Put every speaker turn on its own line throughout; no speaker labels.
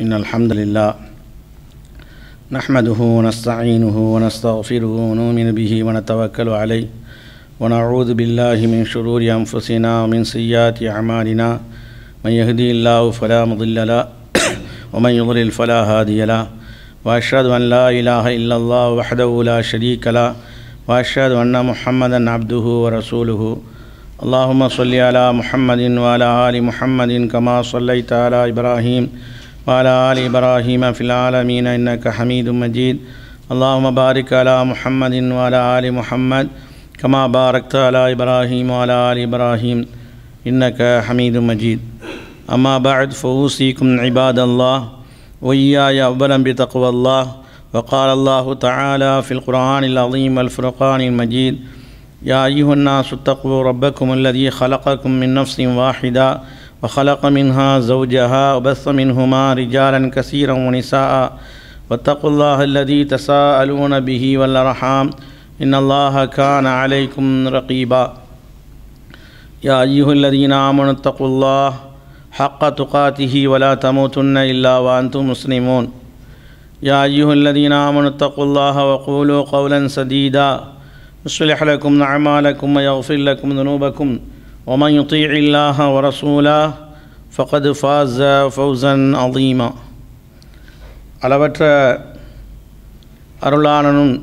إن الحمد لله نحمده ونستعينه ونستغفره ونؤمن به ونتوكل عليه ونعوذ بالله من شرور أنفسنا ومن سيئات أعمالنا من يهدي الله فلا مضل له ومن يضلل فلا هادي له وأشهد أن لا إله إلا الله وحده لا شريك له وأشهد أن محمدا عبده ورسوله اللهم صل على محمد وعلى آل محمد كما صليت على إبراهيم وعلى آل إبراهيم في العالمين إنك حميد مجيد اللهم بارك على محمد وعلى آل محمد كما باركت على إبراهيم وعلى آل إبراهيم إنك حميد مجيد أما بعد فأوصيكم عباد الله وإياي أولا بتقوى الله وقال الله تعالى في القرآن العظيم والفرقان المجيد يا أيها الناس اتقوا ربكم الذي خلقكم من نفس واحدة وخلق منها زوجها وبث منهما رجالا كثيرا ونساء واتقوا الله الذي تساءلون به والارحام ان الله كان عليكم رقيبا يا ايها الذين امنوا اتقوا الله حق تقاته ولا تموتن الا وانتم مسلمون يا ايها الذين امنوا اتقوا الله وقولوا قولا سديدا يصلح لكم اعمالكم ويغفر لكم ذنوبكم ومن يطيع الله ورسوله فقد فاز فوزا عظيما அளவற்ற அருளானனும்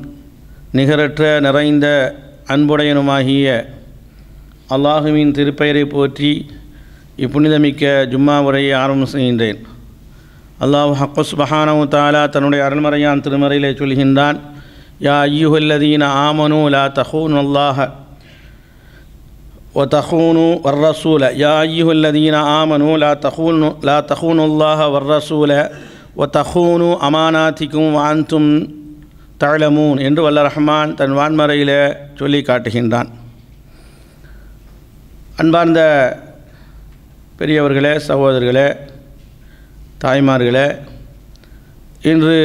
நிகரற்ற நிறைந்த அன்புடையனுமாகிய அல்லாஹுவின் திருப்பெயரை போற்றி இப்புனிதமிக்க ஜும்மா உரையை ஆரம்பம் செய்கின்றேன் அல்லாஹ் ஹக்கஸ் பஹானவு தாலா தன்னுடைய அருள்மறையான் திருமறையிலே சொல்கின்றான் யா ஐயுஹல்லதீன ஆமனு லா தஹூன் அல்லாஹ وتخونوا والرسول يا أيها الذين آمنوا لا تخونوا لا تخونوا الله والرسول وتخونوا أماناتكم وأنتم تعلمون என்று வல்ல ரஹ்மான் தன் வான்மறையில் சொல்லி காட்டுகின்றான் அன்பார்ந்த பெரியவர்களே சகோதரர்களே தாய்மார்களே இன்று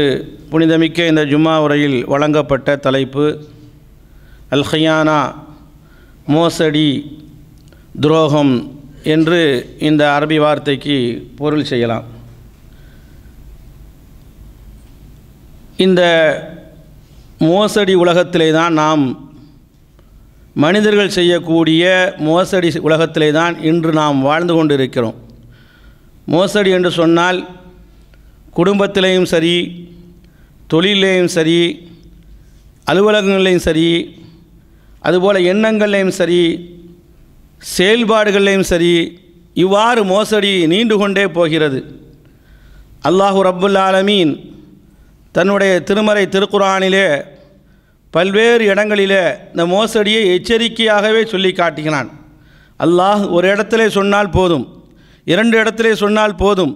புனிதமிக்க இந்த ஜும்மா உரையில் வழங்கப்பட்ட தலைப்பு அல்ஹையானா மோசடி துரோகம் என்று இந்த அரபி வார்த்தைக்கு பொருள் செய்யலாம்
இந்த மோசடி உலகத்திலே தான் நாம் மனிதர்கள் செய்யக்கூடிய மோசடி உலகத்திலே தான் இன்று நாம் வாழ்ந்து கொண்டு இருக்கிறோம் மோசடி என்று சொன்னால் குடும்பத்திலேயும் சரி தொழிலையும் சரி அலுவலகங்களையும் சரி அதுபோல் எண்ணங்கள்லையும் சரி செயல்பாடுகள்லையும் சரி இவ்வாறு மோசடி நீண்டு கொண்டே போகிறது அல்லாஹு ரப்புல் ஆலமீன் தன்னுடைய திருமறை திருக்குறானிலே பல்வேறு இடங்களிலே இந்த மோசடியை எச்சரிக்கையாகவே சொல்லி காட்டுகிறான் அல்லாஹ் ஒரு இடத்திலே சொன்னால் போதும் இரண்டு இடத்திலே சொன்னால் போதும்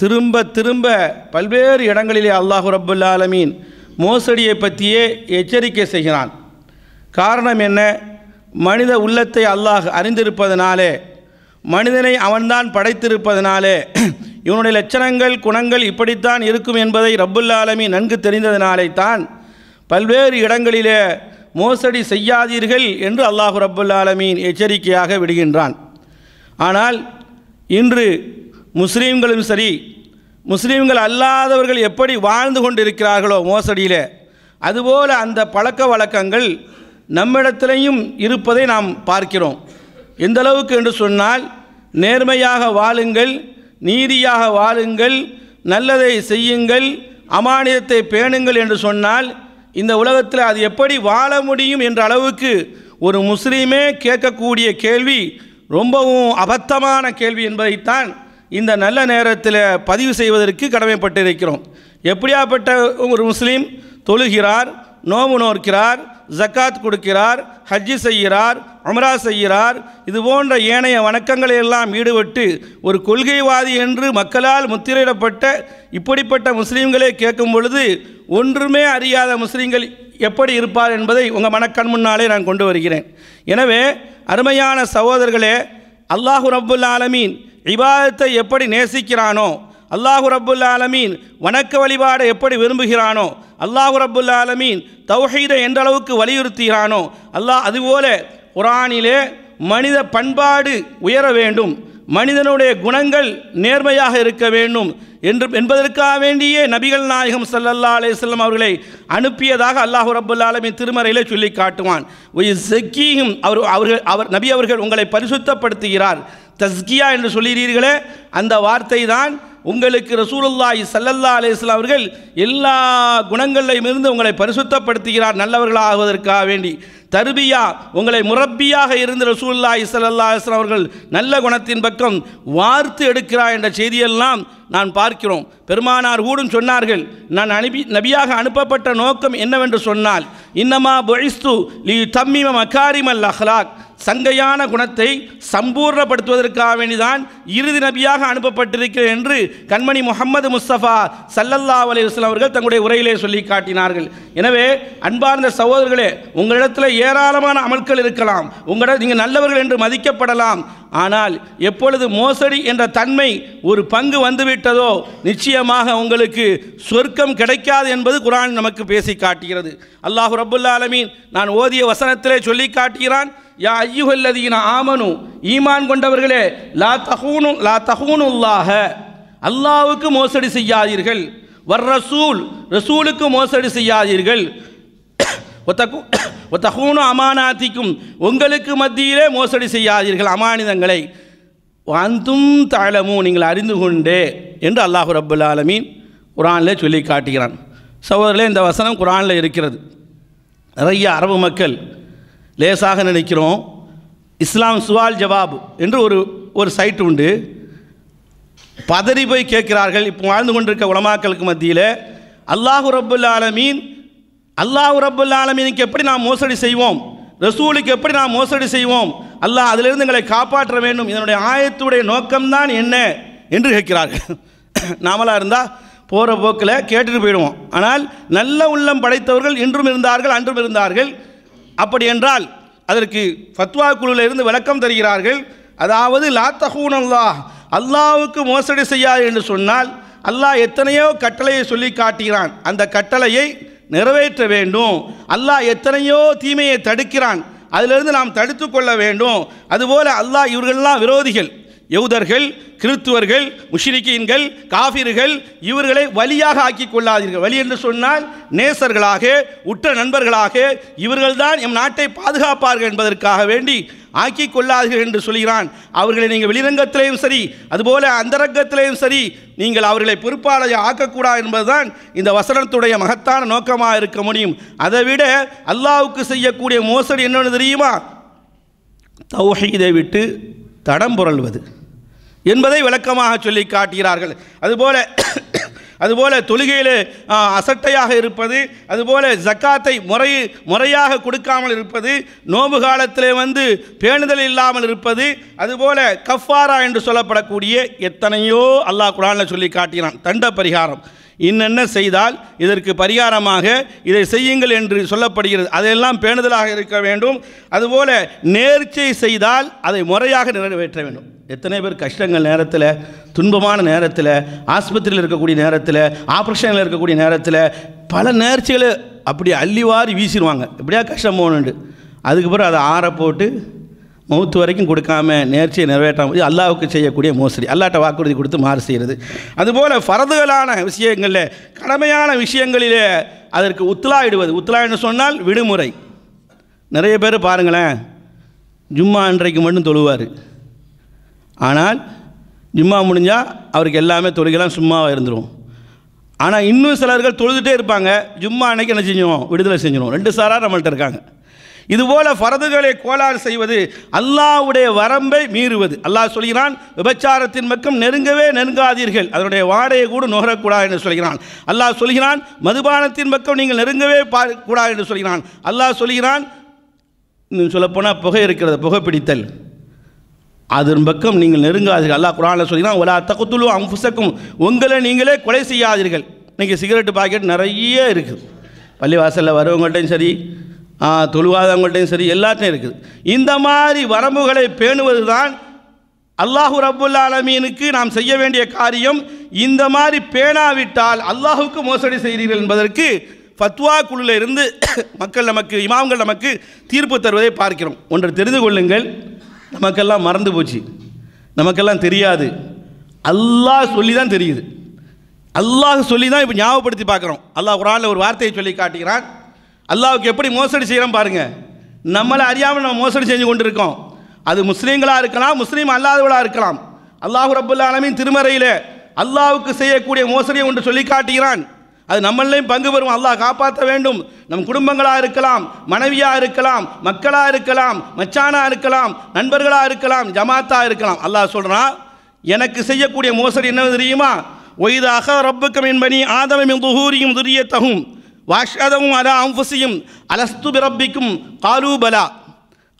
திரும்ப திரும்ப பல்வேறு இடங்களிலே அல்லாஹு ரப்புல் ஆலமீன் மோசடியை பற்றியே எச்சரிக்கை செய்கிறான் காரணம் என்ன மனித உள்ளத்தை அல்லாஹ் அறிந்திருப்பதனாலே மனிதனை அவன்தான் படைத்திருப்பதனாலே இவனுடைய லட்சணங்கள் குணங்கள் இப்படித்தான் இருக்கும் என்பதை ரப்புல்லாலமி நன்கு தெரிந்ததனாலே தான் பல்வேறு இடங்களிலே மோசடி செய்யாதீர்கள் என்று அல்லாஹு ரப்புல்லாலமீன் எச்சரிக்கையாக விடுகின்றான் ஆனால் இன்று முஸ்லீம்களும் சரி முஸ்லீம்கள் அல்லாதவர்கள் எப்படி வாழ்ந்து கொண்டிருக்கிறார்களோ மோசடியில் அதுபோல் அந்த பழக்க வழக்கங்கள் நம்மிடத்திலையும் இருப்பதை நாம் பார்க்கிறோம் எந்த அளவுக்கு என்று சொன்னால் நேர்மையாக வாழுங்கள் நீதியாக வாழுங்கள் நல்லதை செய்யுங்கள் அமானியத்தை பேணுங்கள் என்று சொன்னால் இந்த உலகத்தில் அது எப்படி வாழ முடியும் என்ற அளவுக்கு ஒரு முஸ்லீமே கேட்கக்கூடிய கேள்வி ரொம்பவும் அபத்தமான கேள்வி என்பதைத்தான் இந்த நல்ல நேரத்தில் பதிவு செய்வதற்கு கடமைப்பட்டிருக்கிறோம் எப்படியாப்பட்ட ஒரு முஸ்லீம் தொழுகிறார் நோம்பு நோக்கிறார் ஜக்காத் கொடுக்கிறார் ஹஜ்ஜி செய்கிறார் அமரா செய்கிறார் இது போன்ற ஏனைய வணக்கங்களை எல்லாம் ஈடுபட்டு ஒரு கொள்கைவாதி என்று மக்களால் முத்திரையிடப்பட்ட இப்படிப்பட்ட முஸ்லீம்களே கேட்கும் பொழுது ஒன்றுமே அறியாத முஸ்லீம்கள் எப்படி இருப்பார் என்பதை உங்கள் மனக்கண் முன்னாலே நான் கொண்டு வருகிறேன் எனவே அருமையான சகோதரர்களே அல்லாஹு ரபுல் ஆலமீன் விவாதத்தை எப்படி நேசிக்கிறானோ அல்லாஹு ரபுல் ஆலமீன் வணக்க வழிபாடை எப்படி விரும்புகிறானோ அல்லாஹ் ரபுல்ல ஆலமீன் தௌஹீதை எந்தளவுக்கு வலியுறுத்துகிறானோ அல்லாஹ் அதுபோல குரானிலே மனித பண்பாடு உயர வேண்டும் மனிதனுடைய குணங்கள் நேர்மையாக இருக்க வேண்டும் என்று என்பதற்காக வேண்டியே நபிகள் நாயகம் சல்லல்லா அலேஸ்லம் அவர்களை அனுப்பியதாக அல்லாஹு ரபுல் ஆலமின் திருமறையிலே சொல்லி காட்டுவான் செக்கியும் அவர் அவர்கள் அவர் நபி அவர்கள் உங்களை பரிசுத்தப்படுத்துகிறார் தஸ்கியா என்று சொல்லுகிறீர்களே அந்த வார்த்தை தான் உங்களுக்கு ரசூலுல்லாஹி சல்லல்லா அலிஸ்லாம் அவர்கள் எல்லா குணங்களிலும் இருந்து உங்களை பரிசுத்தப்படுத்துகிறார் நல்லவர்களாகுவதற்காக வேண்டி தருபியா உங்களை முரப்பியாக இருந்து ரசூல்லாஹி சல்லா அலிஸ்லாம் அவர்கள் நல்ல குணத்தின் பக்கம் வார்த்து எடுக்கிறார் என்ற செய்தியெல்லாம் நான் பார்க்கிறோம் பெருமானார் ஊடும் சொன்னார்கள் நான் அனுப்பி நபியாக அனுப்பப்பட்ட நோக்கம் என்னவென்று சொன்னால் இன்னமா பொழிஸ்து லி தம்மிம மக்காரிமல் அஹ்லாக் சங்கையான குணத்தை சம்பூர்ணப்படுத்துவதற்காக வேண்டிதான் இறுதி நபியாக அனுப்பப்பட்டிருக்கிறேன் என்று கண்மணி முகமது முஸ்தபா சல்லல்லா அலையுஸ்லாம் அவர்கள் தங்களுடைய உரையிலே சொல்லி காட்டினார்கள் எனவே அன்பார்ந்த சகோதரர்களே உங்களிடத்தில் ஏராளமான அமல்கள் இருக்கலாம் உங்களிடம் நீங்கள் நல்லவர்கள் என்று மதிக்கப்படலாம் ஆனால் எப்பொழுது மோசடி என்ற தன்மை ஒரு பங்கு வந்துவிட்டதோ நிச்சயமாக உங்களுக்கு சொர்க்கம் கிடைக்காது என்பது குரான் நமக்கு பேசி காட்டுகிறது அல்லாஹு ரபுல்லா நான் ஓதிய வசனத்திலே சொல்லி காட்டுகிறான் யா ஐயுகல்லதீன ஆமனு ஈமான் கொண்டவர்களே லா தஹூனு லா உள்ளாக அல்லாவுக்கு மோசடி செய்யாதீர்கள் வர் ரசூல் ரசூலுக்கு மோசடி செய்யாதீர்கள் ஒத்தகூனு அமானாத்திக்கும் உங்களுக்கு மத்தியிலே மோசடி செய்யாதீர்கள் அமானிதங்களை அந்தும் தாழமும் நீங்கள் அறிந்து கொண்டே என்று அல்லாஹு ரபுல் ஆலமீன் குரானில் சொல்லி காட்டுகிறான் சகோதரில் இந்த வசனம் குரானில் இருக்கிறது நிறைய அரபு மக்கள் லேசாக நினைக்கிறோம் இஸ்லாம் சுவால் ஜவாப் என்று ஒரு ஒரு சைட்டு உண்டு பதறி போய் கேட்கிறார்கள் இப்போ வாழ்ந்து கொண்டிருக்க உலமாக்களுக்கு மத்தியில் அல்லாஹு ரபுல் ஆலமீன் அல்லாஹு ரபுல் ஆலமீனுக்கு எப்படி நாம் மோசடி செய்வோம் ரசூலுக்கு எப்படி நாம் மோசடி செய்வோம் அல்லாஹ் அதிலிருந்து எங்களை காப்பாற்ற வேண்டும் இதனுடைய ஆயத்துடைய நோக்கம்தான் என்ன என்று கேட்கிறார்கள் நாமளாக இருந்தால் போகிற போக்கில் கேட்டுட்டு போயிடுவோம் ஆனால் நல்ல உள்ளம் படைத்தவர்கள் இன்றும் இருந்தார்கள் அன்றும் இருந்தார்கள் அப்படி என்றால் அதற்கு ஃபத்வா குழுவிலிருந்து விளக்கம் தருகிறார்கள் அதாவது லாத்தகூன் அல்லாஹ் அல்லாவுக்கு மோசடி செய்யாது என்று சொன்னால் அல்லாஹ் எத்தனையோ கட்டளையை சொல்லி காட்டுகிறான் அந்த கட்டளையை நிறைவேற்ற வேண்டும் அல்லாஹ் எத்தனையோ தீமையை தடுக்கிறான் அதிலிருந்து நாம் தடுத்து கொள்ள வேண்டும் அதுபோல் அல்லாஹ் இவர்கள்லாம் விரோதிகள் யூதர்கள் கிறித்துவர்கள் முஷிரிக்கீன்கள் காபிர்கள் இவர்களை வழியாக ஆக்கி கொள்ளாதீர்கள் வழி என்று சொன்னால் நேசர்களாக உற்ற நண்பர்களாக இவர்கள்தான் எம் நாட்டை பாதுகாப்பார்கள் என்பதற்காக வேண்டி ஆக்கி கொள்ளாதீர்கள் என்று சொல்கிறான் அவர்களை நீங்கள் வெளிரங்கத்திலேயும் சரி அதுபோல அந்தரங்கத்திலேயும் சரி நீங்கள் அவர்களை பொறுப்பாளர் ஆக்கக்கூடாது என்பதுதான் இந்த வசனத்துடைய மகத்தான நோக்கமாக இருக்க முடியும் அதை விட அல்லாவுக்கு செய்யக்கூடிய மோசடி என்னென்னு தெரியுமா தௌஹீதை விட்டு தடம் புரள்வது என்பதை விளக்கமாக சொல்லி காட்டுகிறார்கள் அதுபோல அதுபோல் தொழுகையில் அசட்டையாக இருப்பது அதுபோல் ஜக்காத்தை முறை முறையாக கொடுக்காமல் இருப்பது நோம்பு காலத்தில் வந்து பேணுதல் இல்லாமல் இருப்பது அதுபோல் கஃபாரா என்று சொல்லப்படக்கூடிய எத்தனையோ அல்லாஹ் குரானில் சொல்லி காட்டினான் தண்ட பரிகாரம் இன்னென்ன செய்தால் இதற்கு பரிகாரமாக இதை செய்யுங்கள் என்று சொல்லப்படுகிறது அதையெல்லாம் பேணுதலாக இருக்க வேண்டும் அதுபோல் நேர்ச்சை செய்தால் அதை முறையாக நிறைவேற்ற வேண்டும் எத்தனை பேர் கஷ்டங்கள் நேரத்தில் துன்பமான நேரத்தில் ஆஸ்பத்திரியில் இருக்கக்கூடிய நேரத்தில் ஆப்ரேஷனில் இருக்கக்கூடிய நேரத்தில் பல நேர்ச்சிகளை அப்படி அள்ளிவாரி வீசிடுவாங்க எப்படியா கஷ்டம் போகணுண்டு அதுக்கப்புறம் அதை ஆற போட்டு மௌத்து வரைக்கும் கொடுக்காம நேர்ச்சியை நிறைவேற்றாமல் இது அல்லாவுக்கு செய்யக்கூடிய மோசடி அல்லாட்ட வாக்குறுதி கொடுத்து மாறு செய்கிறது அதுபோல் ஃபரதுகளான விஷயங்களில் கடமையான விஷயங்களிலே அதற்கு உத்துலாயிடுவது உத்துலாயின்னு சொன்னால் விடுமுறை நிறைய பேர் பாருங்களேன் ஜும்மா அன்றைக்கு மட்டும் தொழுவார் ஆனால் ஜும்மா முடிஞ்சால் அவருக்கு எல்லாமே தொழுகெல்லாம் சும்மாவாக இருந்துடும் ஆனால் இன்னும் சிலர்கள் தொழுதுகிட்டே இருப்பாங்க ஜும்மா அன்னைக்கு என்ன செஞ்சோம் விடுதலை செஞ்சிடும் ரெண்டு சாராக நம்மள்கிட்ட இருக்காங்க இதுபோல் ஃபரதுகளை கோளாறு செய்வது அல்லாவுடைய வரம்பை மீறுவது அல்லாஹ் சொல்கிறான் விபச்சாரத்தின் பக்கம் நெருங்கவே நெருங்காதீர்கள் அதனுடைய வாடையை கூட நுகரக்கூடாது என்று சொல்கிறான் அல்லாஹ் சொல்கிறான் மதுபானத்தின் பக்கம் நீங்கள் நெருங்கவே பா கூடாது என்று சொல்கிறான் அல்லாஹ் சொல்கிறான் சொல்லப்போனால் புகை இருக்கிறது புகை பிடித்தல் அதன் பக்கம் நீங்கள் நெருங்காதீர்கள் அல்லாஹ் குரானில் சொல்லிங்கன்னா ஒலா அவங்க புசக்கும் உங்களை நீங்களே கொலை செய்யாதீர்கள் இன்றைக்கி சிகரெட்டு பாக்கெட் நிறைய இருக்குது பள்ளிவாசலில் வரவங்கள்ட்டையும் சரி தொழுவாதவங்கள்ட்டையும் சரி எல்லாத்தையும் இருக்குது இந்த மாதிரி வரம்புகளை பேணுவது தான் அல்லாஹு ரபுல்லா அலமீனுக்கு நாம் செய்ய வேண்டிய காரியம் இந்த மாதிரி பேணாவிட்டால் அல்லாஹுக்கு மோசடி செய்கிறீர்கள் என்பதற்கு ஃபத்வா குழுவில் இருந்து மக்கள் நமக்கு இமாம்கள் நமக்கு தீர்ப்பு தருவதை பார்க்கிறோம் ஒன்று தெரிந்து கொள்ளுங்கள் நமக்கெல்லாம் மறந்து போச்சு நமக்கெல்லாம் தெரியாது அல்லாஹ் சொல்லி தான் தெரியுது அல்லாஹ் சொல்லி தான் இப்போ ஞாபகப்படுத்தி பார்க்குறோம் அல்லாஹ் குரானில் ஒரு வார்த்தையை சொல்லி காட்டுகிறான் அல்லாவுக்கு எப்படி மோசடி செய்கிறோம் பாருங்கள் நம்மளை அறியாமல் நம்ம மோசடி செஞ்சு கொண்டு இருக்கோம் அது முஸ்லீம்களாக இருக்கலாம் முஸ்லீம் அல்லாதவளாக இருக்கலாம் அல்லாஹு ரபுல்லாலமின் திருமறையில் அல்லாவுக்கு செய்யக்கூடிய மோசடியை ஒன்று சொல்லி காட்டுகிறான் அது நம்மளையும் பங்கு பெறும் அல்லாஹ் காப்பாற்ற வேண்டும் நம் குடும்பங்களாக இருக்கலாம் மனைவியாக இருக்கலாம் மக்களாக இருக்கலாம் மச்சானாக இருக்கலாம் நண்பர்களாக இருக்கலாம் ஜமாத்தாக இருக்கலாம் அல்லாஹ் சொல்கிறான் எனக்கு செய்யக்கூடிய மோசடி என்ன தெரியுமா ஒய்தாக ரப்புக்கம் என்பனி ஆதவமின் துகூரியும் துரியத்தகும் வாஷதவும் அலா அம்புசியும் அலஸ்து பிரப்பிக்கும் காலூபலா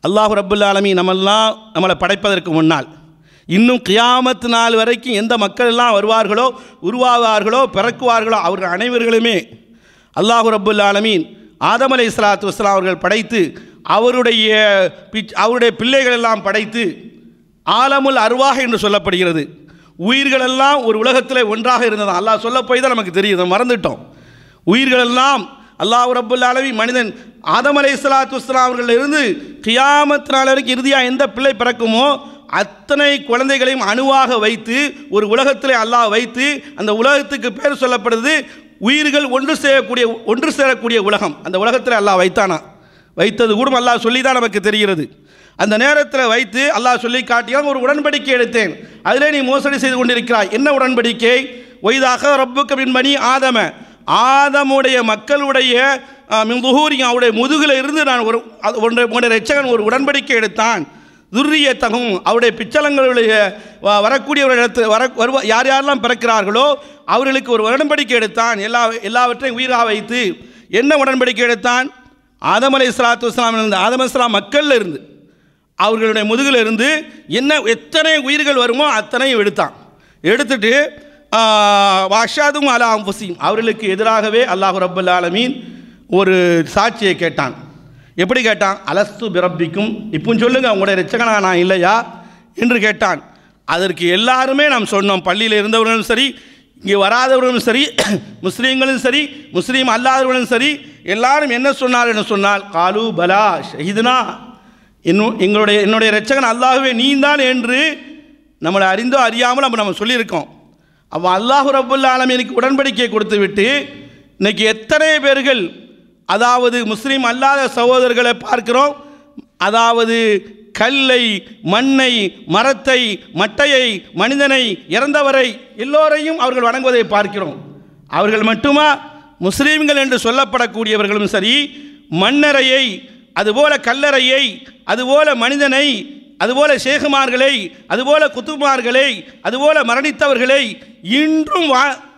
அல்லாஹு ரப்புல்லாலமி ஆலமி நம்மெல்லாம் நம்மளை படைப்பதற்கு முன்னால் இன்னும் கியாமத்து நாள் வரைக்கும் எந்த மக்கள் எல்லாம் வருவார்களோ உருவாவார்களோ பிறக்குவார்களோ அவர்கள் அனைவர்களுமே அல்லாஹு ரபுல் ஆலமீன் ஆதம் அலை இஸ்லாத்து வஸ்லாம் அவர்கள் படைத்து அவருடைய அவருடைய பிள்ளைகள் எல்லாம் படைத்து ஆலமுல் அருவாக என்று சொல்லப்படுகிறது உயிர்களெல்லாம் ஒரு உலகத்தில் ஒன்றாக இருந்தது அல்லாஹ் சொல்ல போய் தான் நமக்கு தெரியுது மறந்துட்டோம் உயிர்களெல்லாம் அல்லாஹ் ரபுல் அலவி மனிதன் ஆதம் அலை இஸ்லாத்து வஸ்லாம் அவர்களிருந்து கியாமத் வரைக்கும் இறுதியாக எந்த பிள்ளை பிறக்குமோ அத்தனை குழந்தைகளையும் அணுவாக வைத்து ஒரு உலகத்தில் அல்லாஹ் வைத்து அந்த உலகத்துக்கு பேர் சொல்லப்படுது உயிர்கள் ஒன்று சேரக்கூடிய ஒன்று சேரக்கூடிய உலகம் அந்த உலகத்தில் அல்லாஹ் வைத்தானா வைத்தது கூட அல்லாஹ் சொல்லி தான் நமக்கு தெரிகிறது அந்த நேரத்தில் வைத்து அல்லாஹ் சொல்லி காட்டியால் ஒரு உடன்படிக்கை எடுத்தேன் அதிலே நீ மோசடி செய்து கொண்டிருக்கிறாய் என்ன உடன்படிக்கை ஒய்தாக ரப்புக்கு பின்பணி ஆதம ஆதமுடைய மக்களுடைய மின் அவருடைய முதுகில் இருந்து நான் ஒரு ஒன்றை உடைய ரச்சகன் ஒரு உடன்படிக்கை எடுத்தான் துர்ரியத்தகும் அவருடைய பிச்சலங்களுடைய வரக்கூடியவர்களிடத்து வர வருவ யார் யாரெல்லாம் பிறக்கிறார்களோ அவர்களுக்கு ஒரு உடன்படிக்கை எடுத்தான் எல்லா எல்லாவற்றையும் உயிராக வைத்து என்ன உடன்படிக்கை எடுத்தான் ஆதம் அலை இஸ்லாத்து இருந்து ஆதம் இஸ்லாம் மக்களில் இருந்து அவர்களுடைய இருந்து என்ன எத்தனை உயிர்கள் வருமோ அத்தனையும் எடுத்தான் எடுத்துட்டு வாஷாதும் அலாம் ஹுசீம் அவர்களுக்கு எதிராகவே அல்லாஹு ரபுல் ஆலமீன் ஒரு சாட்சியை கேட்டான் எப்படி கேட்டான் அலஸ்து பிறப்பிக்கும் இப்போ சொல்லுங்கள் உங்களுடைய ரச்சகனா நான் இல்லையா என்று கேட்டான் அதற்கு எல்லாருமே நாம் சொன்னோம் பள்ளியில் இருந்தவர்களும் சரி இங்கே வராதவர்களும் சரி முஸ்லீம்களும் சரி முஸ்லீம் அல்லாதவர்களும் சரி எல்லாரும் என்ன சொன்னார் என்று சொன்னால் காலு பலா ஷஹிதுனா இன்னும் எங்களுடைய என்னுடைய ரச்சகன் அல்லாஹுவே நீந்தான் என்று நம்மளை அறிந்தோ அறியாமல் நம்ம நம்ம சொல்லியிருக்கோம் அவள் அல்லாஹு ரபுல்லா ஆலமீனுக்கு உடன்படிக்கை கொடுத்து விட்டு இன்றைக்கி எத்தனை பேர்கள் அதாவது முஸ்லீம் அல்லாத சகோதரர்களை பார்க்கிறோம் அதாவது கல்லை மண்ணை மரத்தை மட்டையை மனிதனை இறந்தவரை எல்லோரையும் அவர்கள் வணங்குவதை பார்க்கிறோம் அவர்கள் மட்டுமா முஸ்லீம்கள் என்று சொல்லப்படக்கூடியவர்களும் சரி மன்னரையை அதுபோல கல்லறையை அதுபோல மனிதனை அதுபோல சேகுமார்களை அதுபோல குத்துமார்களை அதுபோல மரணித்தவர்களை இன்றும்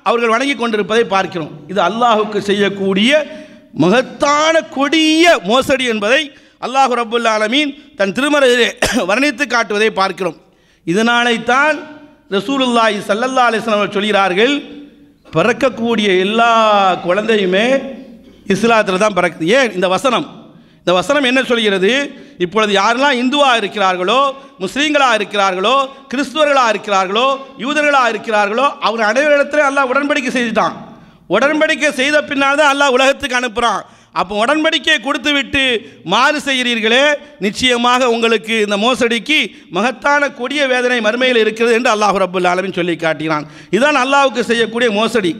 அவர்கள் வணங்கி கொண்டிருப்பதை பார்க்கிறோம் இது அல்லாஹுக்கு செய்யக்கூடிய மகத்தான கொடிய மோசடி என்பதை அல்லாஹு ரபுல் ஆலமீன் தன் திருமறையிலே வர்ணித்து காட்டுவதை பார்க்கிறோம் இதனாலேத்தான் ரசூலுல்லாஹி சல்லல்லா அலிஸ்லாம் அவர் சொல்கிறார்கள் பிறக்கக்கூடிய எல்லா குழந்தையுமே இஸ்லாத்தில் தான் பிறக்குது ஏன் இந்த வசனம் இந்த வசனம் என்ன சொல்கிறது இப்பொழுது யாரெல்லாம் இந்துவாக இருக்கிறார்களோ முஸ்லீம்களாக இருக்கிறார்களோ கிறிஸ்துவர்களாக இருக்கிறார்களோ யூதர்களாக இருக்கிறார்களோ அவர் அனைவரிடத்திலே எல்லாம் உடன்படிக்கை செய்துட்டான் உடன்படிக்கை செய்த பின்னால் தான் அல்லாஹ் உலகத்துக்கு அனுப்புகிறான் அப்போ உடன்படிக்கையை கொடுத்து விட்டு மாறு செய்கிறீர்களே நிச்சயமாக உங்களுக்கு இந்த மோசடிக்கு மகத்தான கொடிய வேதனை மறுமையில் இருக்கிறது என்று அல்லாஹ் ரபுல் ஆலமின் சொல்லி காட்டினான் இதுதான் அல்லாஹுக்கு செய்யக்கூடிய மோசடி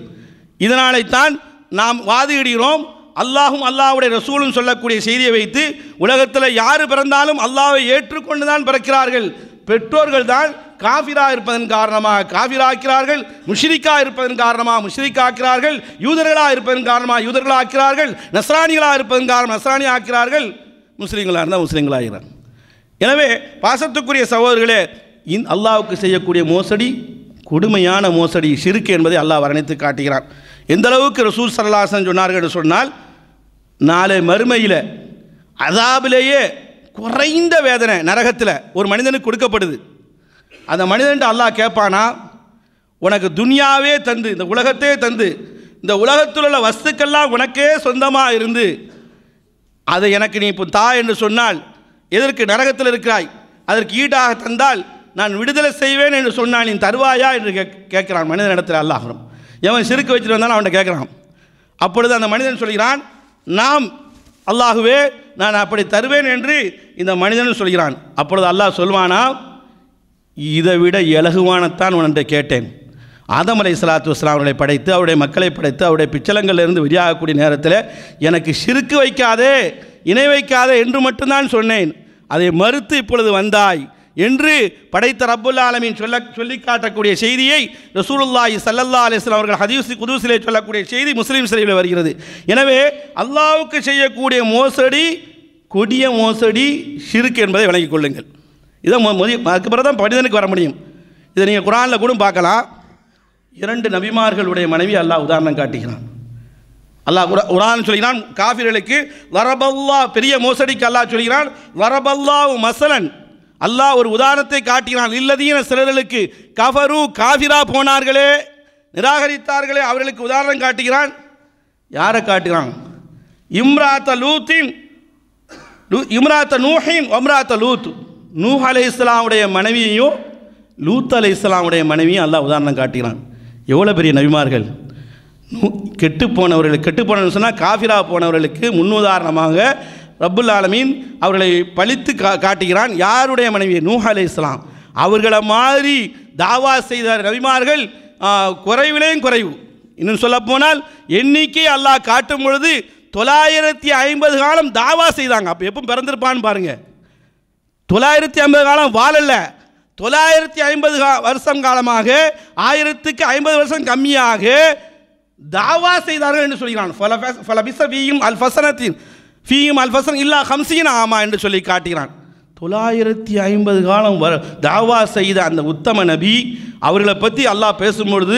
இதனாலைத்தான் நாம் வாதிடுகிறோம் அல்லாஹும் அல்லாஹுடைய ரசூலும் சொல்லக்கூடிய செய்தியை வைத்து உலகத்தில் யார் பிறந்தாலும் அல்லாவை ஏற்றுக்கொண்டு தான் பிறக்கிறார்கள் பெற்றோர்கள் தான் காஃபிரா இருப்பதன் காரணமாக காஃபிராக்கிறார்கள் முஷிரிக்கா இருப்பதன் காரணமாக முஷிரிக்காக்கிறார்கள் யூதர்களாக இருப்பதன் காரணமாக யூதர்களாக்கிறார்கள் நஸ்ரானிகளாக இருப்பதன் காரணம் நஸ்ரானி ஆக்கிறார்கள் முஸ்லீம்களாக இருந்தால் முஸ்லீம்களாகிறார் எனவே பாசத்துக்குரிய சகோதரர்களே இந் அல்லாவுக்கு செய்யக்கூடிய மோசடி கொடுமையான மோசடி சிறுக்கு என்பதை அல்லாஹ் வர்ணித்து காட்டுகிறான் எந்த அளவுக்கு ரசூல் சரலாசன் சொன்னார்கள் என்று சொன்னால் நாளை மறுமையில் அதாபிலேயே குறைந்த வேதனை நரகத்தில் ஒரு மனிதனுக்கு கொடுக்கப்படுது அந்த மனிதன்ட்டு அல்லாஹ் கேட்பானா உனக்கு துனியாவே தந்து இந்த உலகத்தே தந்து இந்த உலகத்தில் உள்ள வஸ்துக்கள்லாம் உனக்கே சொந்தமாக இருந்து அதை எனக்கு நீ இப்போ தா என்று சொன்னால் எதற்கு நரகத்தில் இருக்கிறாய் அதற்கு ஈடாக தந்தால் நான் விடுதலை செய்வேன் என்று சொன்னால் நீ தருவாயா என்று கே கேட்குறான் மனிதன் இடத்துல அல்லாஹரும் எவன் சிறுக்கு வச்சுட்டு வந்தாலும் அவன்கிட்ட கேட்குறான் அப்பொழுது அந்த மனிதன் சொல்கிறான் நாம் அல்லாஹுவே நான் அப்படி தருவேன் என்று இந்த மனிதன் சொல்கிறான் அப்பொழுது அல்லாஹ் சொல்வானா இதை விட இலகுவானத்தான் உன்னை கேட்டேன் ஆதம் அலை சலாத்து வஸ்லாம் அவர்களை படைத்து அவருடைய மக்களை படைத்து அவருடைய பிச்சலங்களிலிருந்து வெளியாகக்கூடிய நேரத்தில் எனக்கு சிறுக்கு வைக்காதே இணை வைக்காதே என்று மட்டும்தான் சொன்னேன் அதை மறுத்து இப்பொழுது வந்தாய் என்று படைத்த ரப்புல்லா ஆலமின் சொல்ல சொல்லி காட்டக்கூடிய செய்தியை ரசூலுல்லாஹி சல்லல்லா அலிஸ்லாம் அவர்கள் ஹதீஸ் குதூசிலே சொல்லக்கூடிய செய்தி முஸ்லீம் சிலையில் வருகிறது எனவே அல்லாவுக்கு செய்யக்கூடிய மோசடி கொடிய மோசடி சிறுக்கு என்பதை விளங்கிக் கொள்ளுங்கள் இதான் முதி அதுக்கு பிறகு தான் மனிதனுக்கு வர முடியும் இதை நீங்கள் குரானில் கூட பார்க்கலாம் இரண்டு நபிமார்களுடைய மனைவி அல்லாஹ் உதாரணம் காட்டுகிறான் அல்லாஹ் குரா குரான் சொல்கிறான் காஃபிர்களுக்கு வரபல்லா பெரிய மோசடிக்கு அல்லாஹ் சொல்கிறான் வரபல்லா மசலன் அல்லாஹ் ஒரு உதாரணத்தை காட்டினான் இல்லதீன சிலர்களுக்கு கஃபரு காஃபிரா போனார்களே நிராகரித்தார்களே அவர்களுக்கு உதாரணம் காட்டுகிறான் யாரை காட்டுகிறான் இம்ராத்த லூத்தின் இம்ராத்த நூஹின் ஒம்ராத்த லூத்து நூஹ் அலை இஸ்லாமுடைய மனைவியையும் லூத் அலை இஸ்லாமுடைய மனைவியும் அல்லாஹ் உதாரணம் காட்டுகிறான் எவ்வளோ பெரிய நபிமார்கள் கெட்டு போனவர்கள் கெட்டு போனவர்கள் சொன்னால் காஃபிரா போனவர்களுக்கு முன்னுதாரணமாக ரப்புல் ஆலமீன் அவர்களை பழித்து கா காட்டுகிறான் யாருடைய மனைவி நூஹ் அலை இஸ்லாம் அவர்களை மாதிரி தாவா செய்த நவிமார்கள் குறைவிலேயும் குறைவு இன்னும் சொல்லப்போனால் எண்ணிக்கை அல்லாஹ் காட்டும் பொழுது தொள்ளாயிரத்தி ஐம்பது காலம் தாவா செய்தாங்க அப்போ எப்போ பிறந்திருப்பான்னு பாருங்கள் தொள்ளாயிரத்தி ஐம்பது காலம் வாழல தொள்ளாயிரத்தி ஐம்பது வருஷம் காலமாக ஆயிரத்துக்கு ஐம்பது வருஷம் கம்மியாக தாவா செய்தார்கள் என்று சொல்கிறான் அல் ஃபசனத்தின் ஃபீயும் அல்ஃபசன் இல்லா ஹம்சீன் ஆமா என்று சொல்லி காட்டுகிறான் தொள்ளாயிரத்தி ஐம்பது காலம் வர தாவா செய்த அந்த உத்தம நபி அவர்களை பற்றி அல்லாஹ் பேசும்பொழுது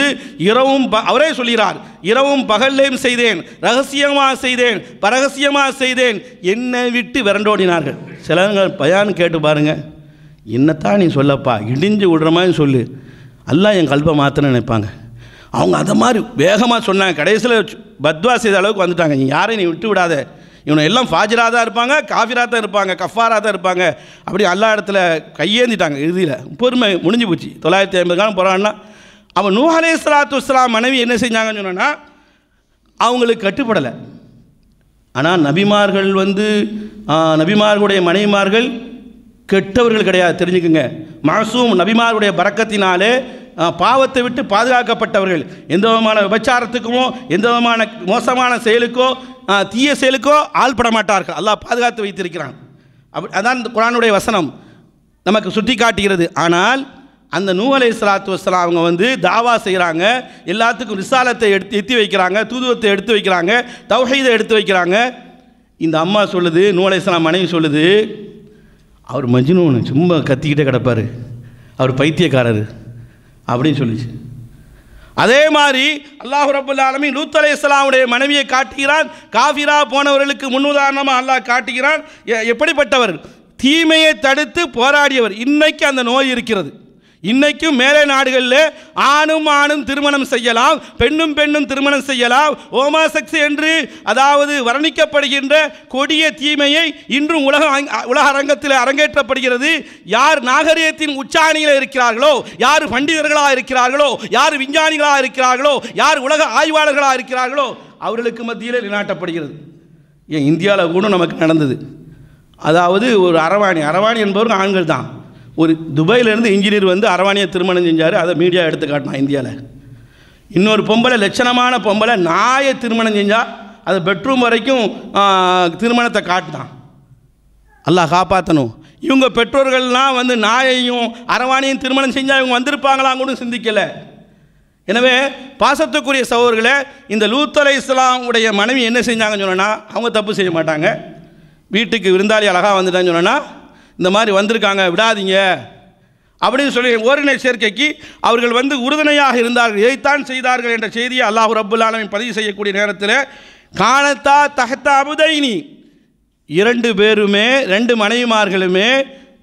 இரவும் ப அவரே சொல்கிறார் இரவும் பகல்லையும் செய்தேன் ரகசியமாக செய்தேன் பரகசியமாக செய்தேன் என்னை விட்டு விரண்டோடினார்கள் சிலவங்க பயான்னு கேட்டு பாருங்கள் என்னத்தான் நீ சொல்லப்பா இடிஞ்சு விடுற மாதிரி சொல்லு அல்லாஹ் என் கல்பை மாற்றணும்னு நினைப்பாங்க அவங்க அதை மாதிரி வேகமாக சொன்னாங்க கடைசியில் பத்வா செய்த அளவுக்கு வந்துட்டாங்க நீ யாரையும் நீ விட்டு விடாத இவனை எல்லாம் ஃபாஜிராக தான் இருப்பாங்க காஃபிராக தான் இருப்பாங்க கஃபாராக தான் இருப்பாங்க அப்படி எல்லா இடத்துல கையேந்திட்டாங்க இறுதியில் பொறுமை முடிஞ்சு போச்சு தொள்ளாயிரத்தி ஐம்பது காலம் போகிறான்னா அவன் நூஹலே சலாத்து இஸ்லாம் மனைவி என்ன செஞ்சாங்கன்னு சொன்னோன்னா அவங்களுக்கு கட்டுப்படலை ஆனால் நபிமார்கள் வந்து நபிமார்களுடைய மனைவிமார்கள் கெட்டவர்கள் கிடையாது தெரிஞ்சுக்குங்க மாசூம் நபிமாருடைய பறக்கத்தினாலே பாவத்தை விட்டு பாதுகாக்கப்பட்டவர்கள் எந்த விதமான விபச்சாரத்துக்குமோ எந்த விதமான மோசமான செயலுக்கோ தீய செயலுக்கோ ஆள்பட மாட்டார்கள் அல்லாஹ் பாதுகாத்து வைத்திருக்கிறான் அப்படி அதான் இந்த குரானுடைய வசனம் நமக்கு சுட்டி காட்டுகிறது ஆனால் அந்த நூலை சலாத்து வசலாம் அவங்க வந்து தாவா செய்கிறாங்க எல்லாத்துக்கும் விசாலத்தை எடுத்து எத்தி வைக்கிறாங்க தூதுவத்தை எடுத்து வைக்கிறாங்க தவஹைதை எடுத்து வைக்கிறாங்க இந்த அம்மா சொல்லுது நூலை சலாம் மனைவி சொல்லுது அவர் மஜ்னூன் சும்மா கத்திக்கிட்டே கிடப்பார் அவர் பைத்தியக்காரர் அப்படின்னு சொல்லிச்சு அதே மாதிரி அல்லாஹு ரபுல் ஆலமி லூத் அலை இஸ்லாமுடைய மனைவியை காட்டுகிறான் காஃபிரா போனவர்களுக்கு முன்னுதாரணமாக அல்லாஹ் காட்டுகிறான் எப்படிப்பட்டவர் தீமையை தடுத்து போராடியவர் இன்னைக்கு அந்த நோய் இருக்கிறது இன்னைக்கும் மேலை நாடுகளில் ஆணும் ஆணும் திருமணம் செய்யலாம் பெண்ணும் பெண்ணும் திருமணம் செய்யலாம் ஓமாசெக்ஸ் என்று அதாவது வர்ணிக்கப்படுகின்ற கொடிய தீமையை இன்றும் உலக உலக அரங்கத்தில் அரங்கேற்றப்படுகிறது யார் நாகரிகத்தின் உச்சாணியில் இருக்கிறார்களோ யார் பண்டிதர்களாக இருக்கிறார்களோ யார் விஞ்ஞானிகளாக இருக்கிறார்களோ யார் உலக ஆய்வாளர்களாக இருக்கிறார்களோ அவர்களுக்கு மத்தியில் நிலாட்டப்படுகிறது ஏன் இந்தியாவில் கூட நமக்கு நடந்தது அதாவது ஒரு அரவாணி அரவாணி என்பவர் ஆண்கள் தான் ஒரு துபாயிலேருந்து இன்ஜினியர் வந்து அரவாணியை திருமணம் செஞ்சார் அதை மீடியா எடுத்து காட்டினா இந்தியாவில் இன்னொரு பொம்பளை லட்சணமான பொம்பளை நாயை திருமணம் செஞ்சால் அதை பெட்ரூம் வரைக்கும் திருமணத்தை காட்டினான் அல்லாஹ் காப்பாற்றணும் இவங்க பெற்றோர்கள்லாம் வந்து நாயையும் அரவாணியும் திருமணம் செஞ்சால் இவங்க வந்திருப்பாங்களாம் கூட சிந்திக்கலை எனவே பாசத்துக்குரிய சகோதர்களை இந்த லூத்தலை இஸ்லாமுடைய மனைவி என்ன செஞ்சாங்கன்னு சொன்னால் அவங்க தப்பு செய்ய மாட்டாங்க வீட்டுக்கு விருந்தாளி அழகாக வந்துட்டான்னு சொன்னால் இந்த மாதிரி வந்திருக்காங்க விடாதீங்க அப்படின்னு சொல்லி ஓரின சேர்க்கைக்கு அவர்கள் வந்து உறுதுணையாக இருந்தார்கள் இதைத்தான் செய்தார்கள் என்ற செய்தியை அல்லாஹு ரப்புல் ஆலமின் பதிவு செய்யக்கூடிய நேரத்தில் காணத்தா தகத்தா அபுதைனி இரண்டு பேருமே ரெண்டு மனைவிமார்களுமே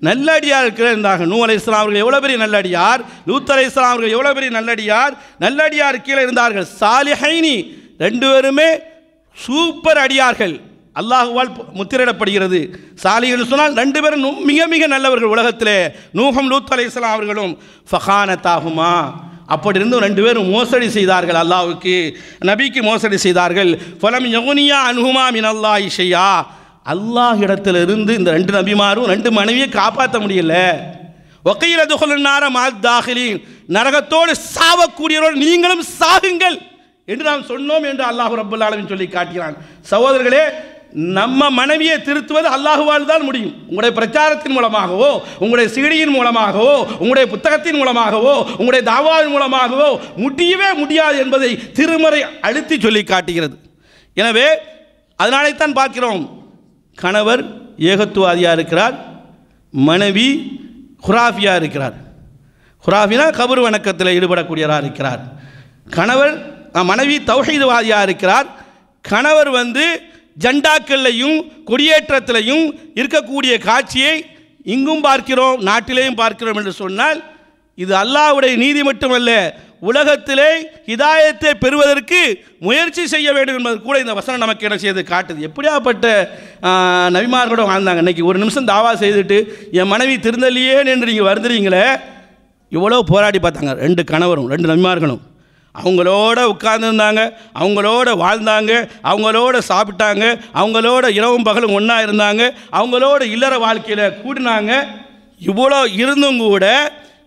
நல்லடியார் இருந்தார்கள் நூ அலை இஸ்லாம் அவர்கள் எவ்வளோ பெரிய நல்லடியார் லூத் அலை இஸ்லாம் அவர்கள் எவ்வளோ பெரிய நல்லடியார் நல்லடியார் கீழே இருந்தார்கள் சாலிஹைனி ரெண்டு பேருமே சூப்பர் அடியார்கள் அல்லாஹுவால் முத்திரிடப்படுகிறது சாலிகள் சொன்னால் ரெண்டு பேரும் மிக மிக நல்லவர்கள் உலகத்திலே நூகம் லூத் அலை இஸ்லாம் அவர்களும் ஃபஹானத்தாகுமா அப்படி இருந்தும் ரெண்டு பேரும் மோசடி செய்தார்கள் அல்லாஹுக்கு நபிக்கு மோசடி செய்தார்கள் ஃபலம் யகுனியா அனுகுமா மின் அல்லா இஷையா அல்லாஹ் இடத்திலிருந்து இந்த ரெண்டு நபிமாரும் ரெண்டு மனைவியை காப்பாற்ற முடியல ஒக்கையில் துகொலுன்னார மாத்தாகலின் நரகத்தோடு சாவக்கூடியவர்கள் நீங்களும் சாகுங்கள் என்று நாம் சொன்னோம் என்று அல்லாஹு ரபுல்லாலமின் சொல்லி காட்டுகிறான் சகோதரர்களே நம்ம மனைவியை திருத்துவது அல்லாஹுவால் தான் முடியும் உங்களுடைய பிரச்சாரத்தின் மூலமாகவோ உங்களுடைய சீடியின் மூலமாகவோ உங்களுடைய புத்தகத்தின் மூலமாகவோ உங்களுடைய தாவாவின் மூலமாகவோ முடியவே முடியாது என்பதை திருமறை அழுத்தி சொல்லி காட்டுகிறது எனவே அதனாலே தான் பார்க்கிறோம் கணவர் ஏகத்துவாதியாக இருக்கிறார் மனைவி ஹுராஃபியாக இருக்கிறார் ஹுராஃபினா கபர் வணக்கத்தில் ஈடுபடக்கூடியவராக இருக்கிறார் கணவர் மனைவி தௌஹீதுவாதியாக இருக்கிறார் கணவர் வந்து ஜண்டாக்கள்லையும் கொடியேற்றத்திலையும் இருக்கக்கூடிய காட்சியை இங்கும் பார்க்கிறோம் நாட்டிலேயும் பார்க்கிறோம் என்று சொன்னால் இது அல்லாவுடைய நீதி மட்டுமல்ல உலகத்திலே இதாயத்தை பெறுவதற்கு முயற்சி செய்ய வேண்டும் என்பது கூட இந்த வசனம் நமக்கு என்ன செய்து காட்டுது எப்படியாப்பட்ட நவிமார்களோட வாழ்ந்தாங்க இன்றைக்கி ஒரு நிமிஷம் தாவா செய்துட்டு என் மனைவி திருந்தலையே என்று நீங்கள் வருந்துறீங்களே இவ்வளோ போராடி பார்த்தாங்க ரெண்டு கணவரும் ரெண்டு நவிமார்களும் அவங்களோட உட்கார்ந்துருந்தாங்க அவங்களோட வாழ்ந்தாங்க அவங்களோட சாப்பிட்டாங்க அவங்களோட இரவும் பகலும் ஒன்றா இருந்தாங்க அவங்களோட இல்லற வாழ்க்கையில் கூடினாங்க இவ்வளோ இருந்தும் கூட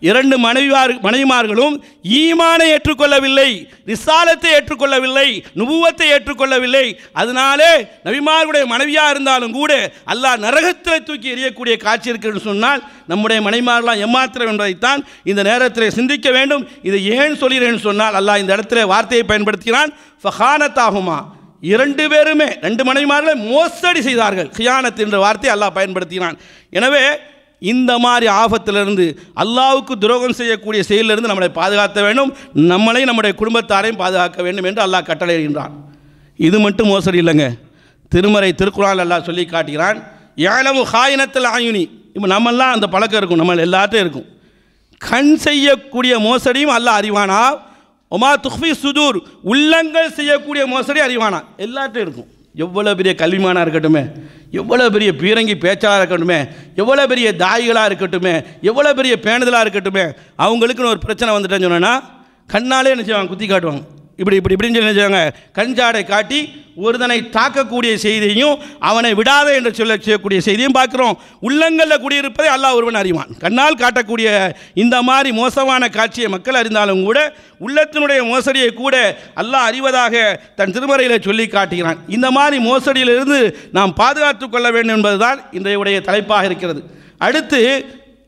இரண்டு மனைவியார் மனைவிமார்களும் ஈமானை ஏற்றுக்கொள்ளவில்லை ரிசாலத்தை ஏற்றுக்கொள்ளவில்லை நுபுவத்தை ஏற்றுக்கொள்ளவில்லை அதனாலே நபிமார்களுடைய மனைவியாக இருந்தாலும் கூட அல்லாஹ் நரகத்தில் தூக்கி எறியக்கூடிய காட்சி இருக்குன்னு சொன்னால் நம்முடைய மனைவிமார்கள்லாம் எம்மாத்திரம் என்பதைத்தான் இந்த நேரத்தில் சிந்திக்க வேண்டும் இதை ஏன் சொல்கிறேன்னு சொன்னால் அல்லாஹ் இந்த இடத்துல வார்த்தையை பயன்படுத்தினான் ஃபஹானத்தாகுமா இரண்டு பேருமே ரெண்டு மனைவிமார்களை மோசடி செய்தார்கள் ஹியானத் என்ற வார்த்தையை அல்லாஹ் பயன்படுத்தினான் எனவே இந்த மாதிரி ஆபத்திலிருந்து அல்லாவுக்கு துரோகம் செய்யக்கூடிய செயலிலிருந்து நம்மளை பாதுகாக்க வேண்டும் நம்மளையும் நம்முடைய குடும்பத்தாரையும் பாதுகாக்க வேண்டும் என்று அல்லாஹ் கட்டளையிடுகின்றான் இது மட்டும் மோசடி இல்லைங்க திருமறை திருக்குறான் அல்லாஹ் சொல்லி காட்டுகிறான் ஏழவு ஹாயினத்தில் ஆயுனி இப்போ நம்மெல்லாம் அந்த பழக்கம் இருக்கும் நம்ம எல்லாத்தையும் இருக்கும் கண் செய்யக்கூடிய மோசடியும் அல்லாஹ் அறிவானா ஒமா துஃபி சுதூர் உள்ளங்கள் செய்யக்கூடிய மோசடி அறிவானா எல்லாத்தையும் இருக்கும் எவ்வளோ பெரிய கல்விமானாக இருக்கட்டும் எவ்வளோ பெரிய பீரங்கி பேச்சாக இருக்கட்டுமே எவ்வளோ பெரிய தாய்களாக இருக்கட்டுமே எவ்வளோ பெரிய பேணுதலாக இருக்கட்டுமே அவங்களுக்குன்னு ஒரு பிரச்சனை வந்துட்டேன்னு சொன்னேன்னா கண்ணாலே என்ன செய்வாங்க குத்தி காட்டுவாங்க இப்படி இப்படி இப்படின்னு சொல்லி நினைச்சாங்க கஞ்சாடை காட்டி ஒருதனை தாக்கக்கூடிய செய்தியும் அவனை விடாத என்று சொல்ல செய்யக்கூடிய செய்தியும் பார்க்குறோம் உள்ளங்களில் குடியிருப்பதை அல்லாஹ் ஒருவன் அறிவான் கண்ணால் காட்டக்கூடிய இந்த மாதிரி மோசமான காட்சியை மக்கள் அறிந்தாலும் கூட உள்ளத்தினுடைய மோசடியை கூட அல்லாஹ் அறிவதாக தன் திருமறையில் சொல்லி காட்டுகிறான் இந்த மாதிரி மோசடியிலிருந்து நாம் பாதுகாத்து கொள்ள வேண்டும் என்பதுதான் இன்றைய தலைப்பாக இருக்கிறது அடுத்து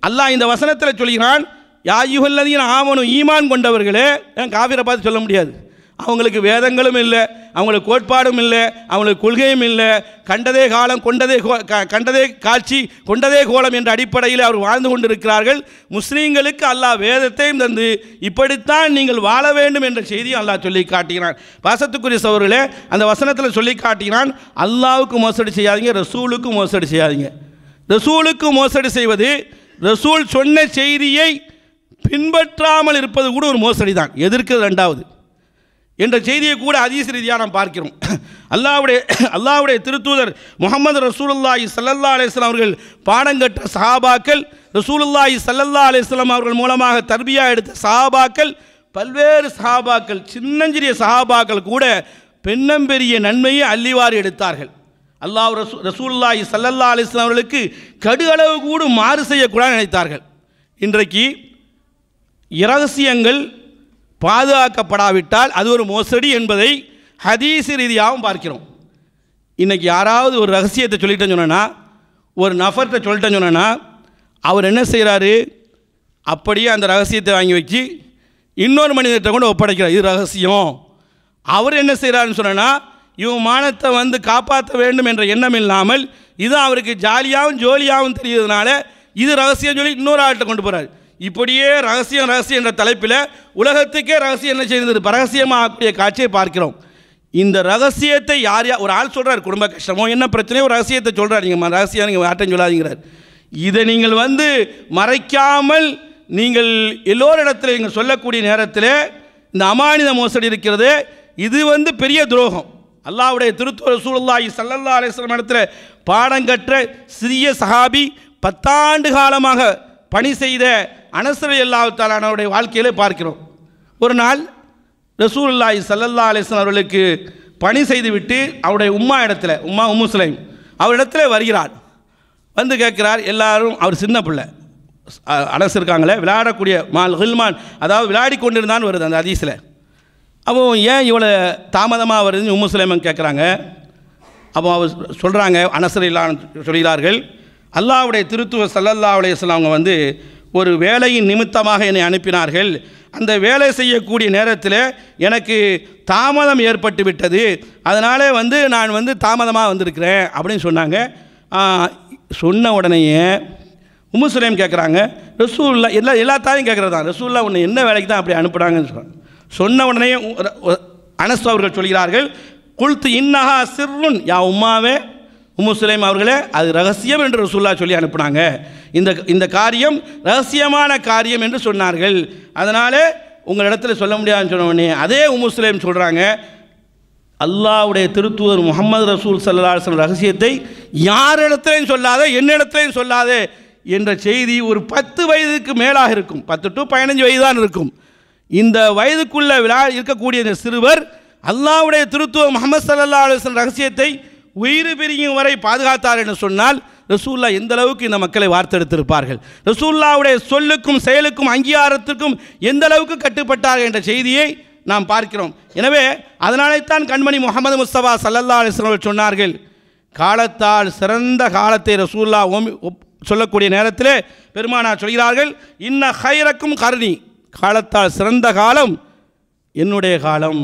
அல்லாஹ் இந்த வசனத்தில் சொல்கிறான் யாயுகல்லதியின் ஆவணும் ஈமான் கொண்டவர்களே காவிரை பார்த்து சொல்ல முடியாது அவங்களுக்கு வேதங்களும் இல்லை அவங்களுக்கு கோட்பாடும் இல்லை அவங்களுக்கு கொள்கையும் இல்லை கண்டதே காலம் கொண்டதே கண்டதே காட்சி கொண்டதே கோலம் என்ற அடிப்படையில் அவர் வாழ்ந்து கொண்டிருக்கிறார்கள் முஸ்லீம்களுக்கு அல்லாஹ் வேதத்தையும் தந்து இப்படித்தான் நீங்கள் வாழ வேண்டும் என்ற செய்தியும் அல்லாஹ் சொல்லி காட்டுகிறான் வாசத்துக்குரிய சவர்களே அந்த வசனத்தில் சொல்லி காட்டுகிறான் அல்லாவுக்கு மோசடி செய்யாதீங்க ரசூலுக்கும் மோசடி செய்யாதீங்க ரசூலுக்கு மோசடி செய்வது ரசூல் சொன்ன செய்தியை பின்பற்றாமல் இருப்பது கூட ஒரு மோசடி தான் எதிர்க்கிறது ரெண்டாவது என்ற செய்தியை கூட அதீஸ் ரீதியாக நாம் பார்க்கிறோம் அல்லாவுடைய அல்லாவுடைய திருத்தூதர் முகமது ரசூலுல்லாஹி சல்லல்லா அலிஸ்லாம் அவர்கள் பாடங்கற்ற சஹாபாக்கள் ரசூலுல்லாஹி சல்லல்லா அலிஸ்லாம் அவர்கள் மூலமாக தர்பியாக எடுத்த சஹாபாக்கள் பல்வேறு சஹாபாக்கள் சின்னஞ்சிறிய சஹாபாக்கள் கூட பெண்ணம்பெரிய நன்மையை அள்ளிவாறு எடுத்தார்கள் அல்லாஹ் ரசூ ரசூல்லாஹி சல்லல்லா அலிஸ்லாம் அவர்களுக்கு கடு அளவு கூட மாறு செய்யக்கூடாது நினைத்தார்கள் இன்றைக்கு இரகசியங்கள் பாதுகாக்கப்படாவிட்டால் அது ஒரு மோசடி என்பதை ஹதீசு ரீதியாகவும் பார்க்கிறோம் இன்றைக்கி யாராவது ஒரு ரகசியத்தை சொல்லிட்டேன்னு சொன்னேன்னா ஒரு நபர்கிட்ட சொல்லிட்டேன்னு சொன்னேன்னா அவர் என்ன செய்கிறாரு அப்படியே அந்த ரகசியத்தை வாங்கி வச்சு இன்னொரு மனிதர்கிட்ட கூட ஒப்படைக்கிறார் இது ரகசியம் அவர் என்ன செய்கிறாருன்னு சொன்னேன்னா இவன் மானத்தை வந்து காப்பாற்ற வேண்டும் என்ற எண்ணம் இல்லாமல் இது அவருக்கு ஜாலியாகவும் ஜோலியாகவும் தெரியுதுனால இது ரகசியம் சொல்லி இன்னொரு ஆள்கிட்ட கொண்டு போகிறார் இப்படியே ரகசியம் ரகசியம் என்ற தலைப்பில் உலகத்துக்கே ரகசியம் என்ன செய்தது ரகசியமாகக்கூடிய காட்சியை பார்க்கிறோம் இந்த ரகசியத்தை யார் யார் ஒரு ஆள் சொல்கிறார் குடும்ப கஷ்டமோ என்ன பிரச்சனையோ ரகசியத்தை சொல்கிறார் நீங்கள் ரகசியம் நீங்கள் யார்ட்டையும் சொல்லாதீங்கிறார் இதை நீங்கள் வந்து மறைக்காமல் நீங்கள் எல்லோரிடத்தில் நீங்கள் சொல்லக்கூடிய நேரத்தில் இந்த அமானித மோசடி இருக்கிறது இது வந்து பெரிய துரோகம் அல்லாவுடைய திருத்துவ சூழல்லாயி சல்லல்லா அலிஸ்லாம் இடத்துல பாடம் கற்ற சிறிய சஹாபி பத்தாண்டு காலமாக பணி செய்த அனசரை அவருடைய வாழ்க்கையிலே பார்க்கிறோம் ஒரு நாள் ரசூல்லாய் சல்லல்லா அலிஸ்லாம் அவர்களுக்கு பணி செய்துவிட்டு அவருடைய உம்மா இடத்துல உம்மா உம்முஸ்லைம் அவரிடத்துல வருகிறார் வந்து கேட்கிறார் எல்லாரும் அவர் சின்ன பிள்ளை அரசு இருக்காங்களே விளையாடக்கூடிய மால் ஹில்மான் அதாவது விளையாடி கொண்டிருந்தான் வருது அந்த அதிசயில் அப்போ ஏன் இவ்வளோ தாமதமாக வருதுன்னு உம்முஸ்லேமன் கேட்குறாங்க அப்போ அவர் சொல்கிறாங்க அனசர் இல்லான்னு சொல்கிறார்கள் அல்லாவுடைய திருத்துவ சல்லல்லா அலையம் அவங்க வந்து ஒரு வேலையின் நிமித்தமாக என்னை அனுப்பினார்கள் அந்த வேலை செய்யக்கூடிய நேரத்தில் எனக்கு தாமதம் ஏற்பட்டு விட்டது அதனாலே வந்து நான் வந்து தாமதமாக வந்திருக்கிறேன் அப்படின்னு சொன்னாங்க சொன்ன உடனேயே உமுசுலேம் கேட்குறாங்க ரசூல்லா எல்லா எல்லாத்தாயும் கேட்குறது தான் ரசூல்லா உன்னை என்ன வேலைக்கு தான் அப்படி அனுப்புகிறாங்கன்னு சொல்கிறாங்க சொன்ன உடனே அனஸ் அவர்கள் சொல்கிறார்கள் குழுத்து இன்னஹா சிறுன் யா உம்மாவே சுலைம் அவர்களே அது ரகசியம் என்று ரசூல்லா சொல்லி அனுப்புனாங்க இந்த இந்த காரியம் ரகசியமான காரியம் என்று சொன்னார்கள் அதனால் உங்களிடத்தில் சொல்ல முடியாதுன்னு உடனே அதே சுலைம் சொல்கிறாங்க அல்லாவுடைய திருத்துவர் முகமது ரசூல் சல்லாஹன் ரகசியத்தை யார் இடத்துலையும் சொல்லாதே என்னிடத்துலையும் சொல்லாதே என்ற செய்தி ஒரு பத்து வயதுக்கு மேலாக இருக்கும் பத்து டு பதினஞ்சு வயது தான் இருக்கும் இந்த வயதுக்குள்ளே விழா இருக்கக்கூடிய இந்த சிறுவர் அல்லாவுடைய திருத்துவ முகமது சல்லா அலுவலன் ரகசியத்தை உயிர் பிரியும் வரை பாதுகாத்தார் என்று சொன்னால் ரசூல்லா எந்த அளவுக்கு இந்த மக்களை வார்த்தெடுத்திருப்பார்கள் ரசூல்லாவுடைய சொல்லுக்கும் செயலுக்கும் அங்கீகாரத்திற்கும் எந்த அளவுக்கு கட்டுப்பட்டார்கள் என்ற செய்தியை நாம் பார்க்கிறோம் எனவே அதனாலே தான் கண்மணி முகமது முஸ்தபா சல்லல்லா அலிஸ்லாம் சொன்னார்கள் காலத்தால் சிறந்த காலத்தை ரசூல்லா ஓமி சொல்லக்கூடிய நேரத்தில் பெருமானார் சொல்கிறார்கள் இன்ன ஹைரக்கும் கருணி காலத்தால் சிறந்த காலம் என்னுடைய காலம்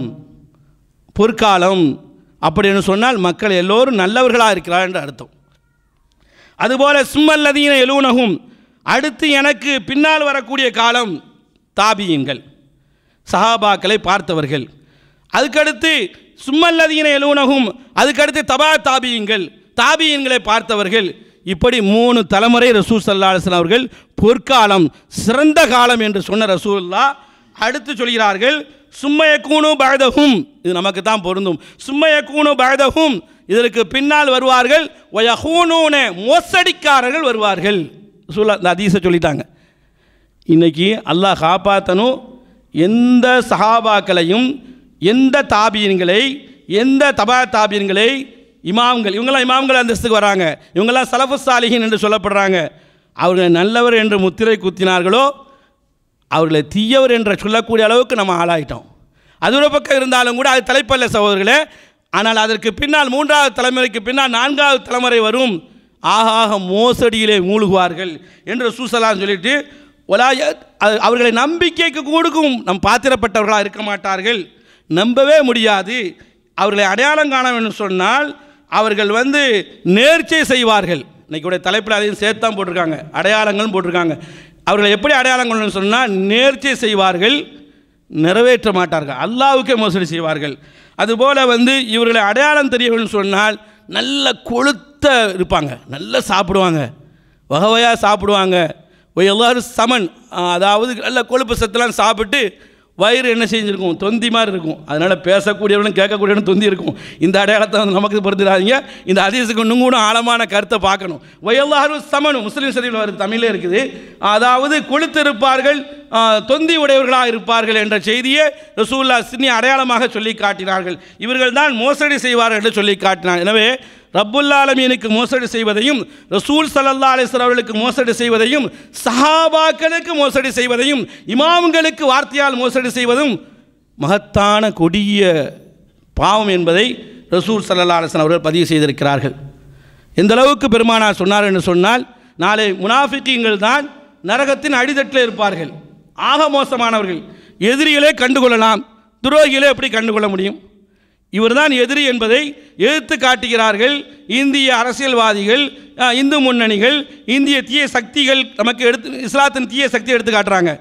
பொற்காலம் அப்படி என்று சொன்னால் மக்கள் எல்லோரும் நல்லவர்களாக இருக்கிறார் என்று அர்த்தம் அதுபோல் சிம்மல்லதீன எழுவுனகும் அடுத்து எனக்கு பின்னால் வரக்கூடிய காலம் தாபியுங்கள் சஹாபாக்களை பார்த்தவர்கள் அதுக்கடுத்து சும்மல்லதீன எழுவுனகும் அதுக்கடுத்து தபா தாபியுங்கள் தாபியன்களை பார்த்தவர்கள் இப்படி மூணு தலைமுறை ரசூல் சல்லா அவர்கள் பொற்காலம் சிறந்த காலம் என்று சொன்ன ரசூல்லா அடுத்து சொல்கிறார்கள் சும்மைய கூணு பழதகும் இது நமக்கு தான் பொருந்தும் சும்மைய கூணு பழதகும் இதற்கு பின்னால் வருவார்கள் ஒயஹூனூன மோசடிக்காரர்கள் வருவார்கள் சூழ இந்த அதீச சொல்லிட்டாங்க இன்றைக்கி அல்லாஹ் காப்பாற்றணும் எந்த சஹாபாக்களையும் எந்த தாபியன்களை எந்த தபா தாபீன்களை இமாம்கள் இவங்களாம் இமாம்கள் அந்தஸ்துக்கு வராங்க இவங்களாம் சலஃபு சாலிகின் என்று சொல்லப்படுறாங்க அவர்கள் நல்லவர் என்று முத்திரை குத்தினார்களோ அவர்களை தீயவர் என்று சொல்லக்கூடிய அளவுக்கு நம்ம ஆளாயிட்டோம் அது ஒரு பக்கம் இருந்தாலும் கூட அது தலைப்பல்ல சகோதரர்களே ஆனால் அதற்கு பின்னால் மூன்றாவது தலைமுறைக்கு பின்னால் நான்காவது தலைமுறை வரும் ஆகாக மோசடியிலே மூழ்குவார்கள் என்று சூசலான்னு சொல்லிட்டு ஒலாய அவர்களை நம்பிக்கைக்கு கூடுக்கும் நம் பாத்திரப்பட்டவர்களாக இருக்க மாட்டார்கள் நம்பவே முடியாது அவர்களை அடையாளம் காண வேண்டும் சொன்னால் அவர்கள் வந்து நேர்ச்சை செய்வார்கள் உடைய தலைப்பில் அதையும் சேர்த்து தான் போட்டிருக்காங்க அடையாளங்களும் போட்டிருக்காங்க அவர்களை எப்படி அடையாளம் கொள்ளணும்னு சொன்னால் நேர்ச்சி செய்வார்கள் நிறைவேற்ற மாட்டார்கள் அல்லாவுக்கே மோசடி செய்வார்கள் அதுபோல் வந்து இவர்களை அடையாளம் தெரியணும்னு சொன்னால் நல்ல கொளுத்த இருப்பாங்க நல்லா சாப்பிடுவாங்க வகவையாக சாப்பிடுவாங்க எல்லோரும் சமன் அதாவது நல்ல கொழுப்பு சத்துலாம் சாப்பிட்டு வயிறு என்ன செஞ்சுருக்கும் தொந்தி மாதிரி இருக்கும் அதனால் பேசக்கூடியவனும் கேட்கக்கூடியவனும் தொந்தி இருக்கும் இந்த அடையாளத்தை வந்து நமக்கு பொறுத்துடாதீங்க இந்த அதிசக்கு இன்னும் கூட ஆழமான கருத்தை பார்க்கணும் வயல்லாரும் சமனு முஸ்லீம் சரியில் வருது தமிழே இருக்குது அதாவது கொளுத்திருப்பார்கள் தொந்தி உடையவர்களாக இருப்பார்கள் என்ற செய்தியை ரசூல்லா சின்னி அடையாளமாக சொல்லி காட்டினார்கள் இவர்கள் தான் மோசடி செய்வார்கள் என்று சொல்லி காட்டினார் எனவே ரப்புல்லாலமீனுக்கு மோசடி செய்வதையும் ரசூல் சல்லா அலிஸ்வர் அவர்களுக்கு மோசடி செய்வதையும் சஹாபாக்களுக்கு மோசடி செய்வதையும் இமாம்களுக்கு வார்த்தையால் மோசடி செய்வதும் மகத்தான கொடிய பாவம் என்பதை ரசூல் சல்லா அலிஸ்வன் அவர்கள் பதிவு செய்திருக்கிறார்கள் எந்த அளவுக்கு பெருமானார் சொன்னார் என்று சொன்னால் நாளை முனாஃபிக்கிங்கள் தான் நரகத்தின் அடித்தட்டில் இருப்பார்கள் ஆக மோசமானவர்கள் எதிரிகளே கண்டுகொள்ளலாம் துரோகிகளே எப்படி கண்டுகொள்ள முடியும் இவர்தான் எதிரி என்பதை எதிர்த்து காட்டுகிறார்கள் இந்திய அரசியல்வாதிகள் இந்து முன்னணிகள் இந்திய தீய சக்திகள் நமக்கு எடுத்து இஸ்லாத்தின் தீய சக்தி எடுத்து காட்டுறாங்க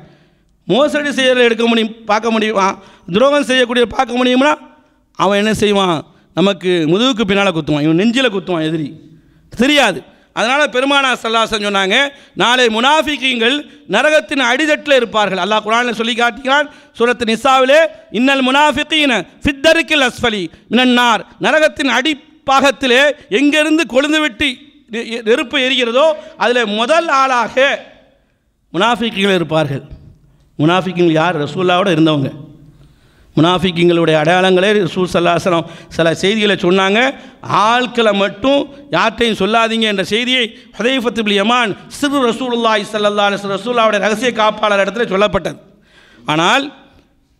மோசடி செய்கிற எடுக்க முடியும் பார்க்க முடியுமா துரோகம் செய்யக்கூடிய பார்க்க முடியும்னா அவன் என்ன செய்வான் நமக்கு முதுகுக்கு பின்னால் குத்துவான் இவன் நெஞ்சில் குத்துவான் எதிரி தெரியாது அதனால் பெருமானா சல்லாசன் சொன்னாங்க நாளை முனாஃபிக்கீங்கள் நரகத்தின் அடிதட்டில் இருப்பார்கள் அல்லாஹ் குரானில் சொல்லி காட்டுகிறான் சூரத்து நிசாவிலே இன்னல் முனாஃபிக்கீன ஃபித்தருக்கில் அஸ்வலி மினன்னார் நரகத்தின் அடிப்பாகத்திலே எங்கிருந்து கொழுந்துவிட்டு நெருப்பு எரிகிறதோ அதில் முதல் ஆளாக முனாஃபிக்குகள் இருப்பார்கள் முனாஃபிக்கிங்கள் யார் ரசூல்லாவோட இருந்தவங்க முனாஃபிக்கிங்களுடைய அடையாளங்களே ரசூல் சல்லாசனம் சில செய்திகளை சொன்னாங்க ஆட்களை மட்டும் யார்கிட்டையும் சொல்லாதீங்க என்ற செய்தியை ஹதைஃபத்துபில் யமான் சிறு ரசூலுல்லாய் சல்லா ரசூல்லாவுடைய ரகசிய காப்பாளர் இடத்துல சொல்லப்பட்டது ஆனால்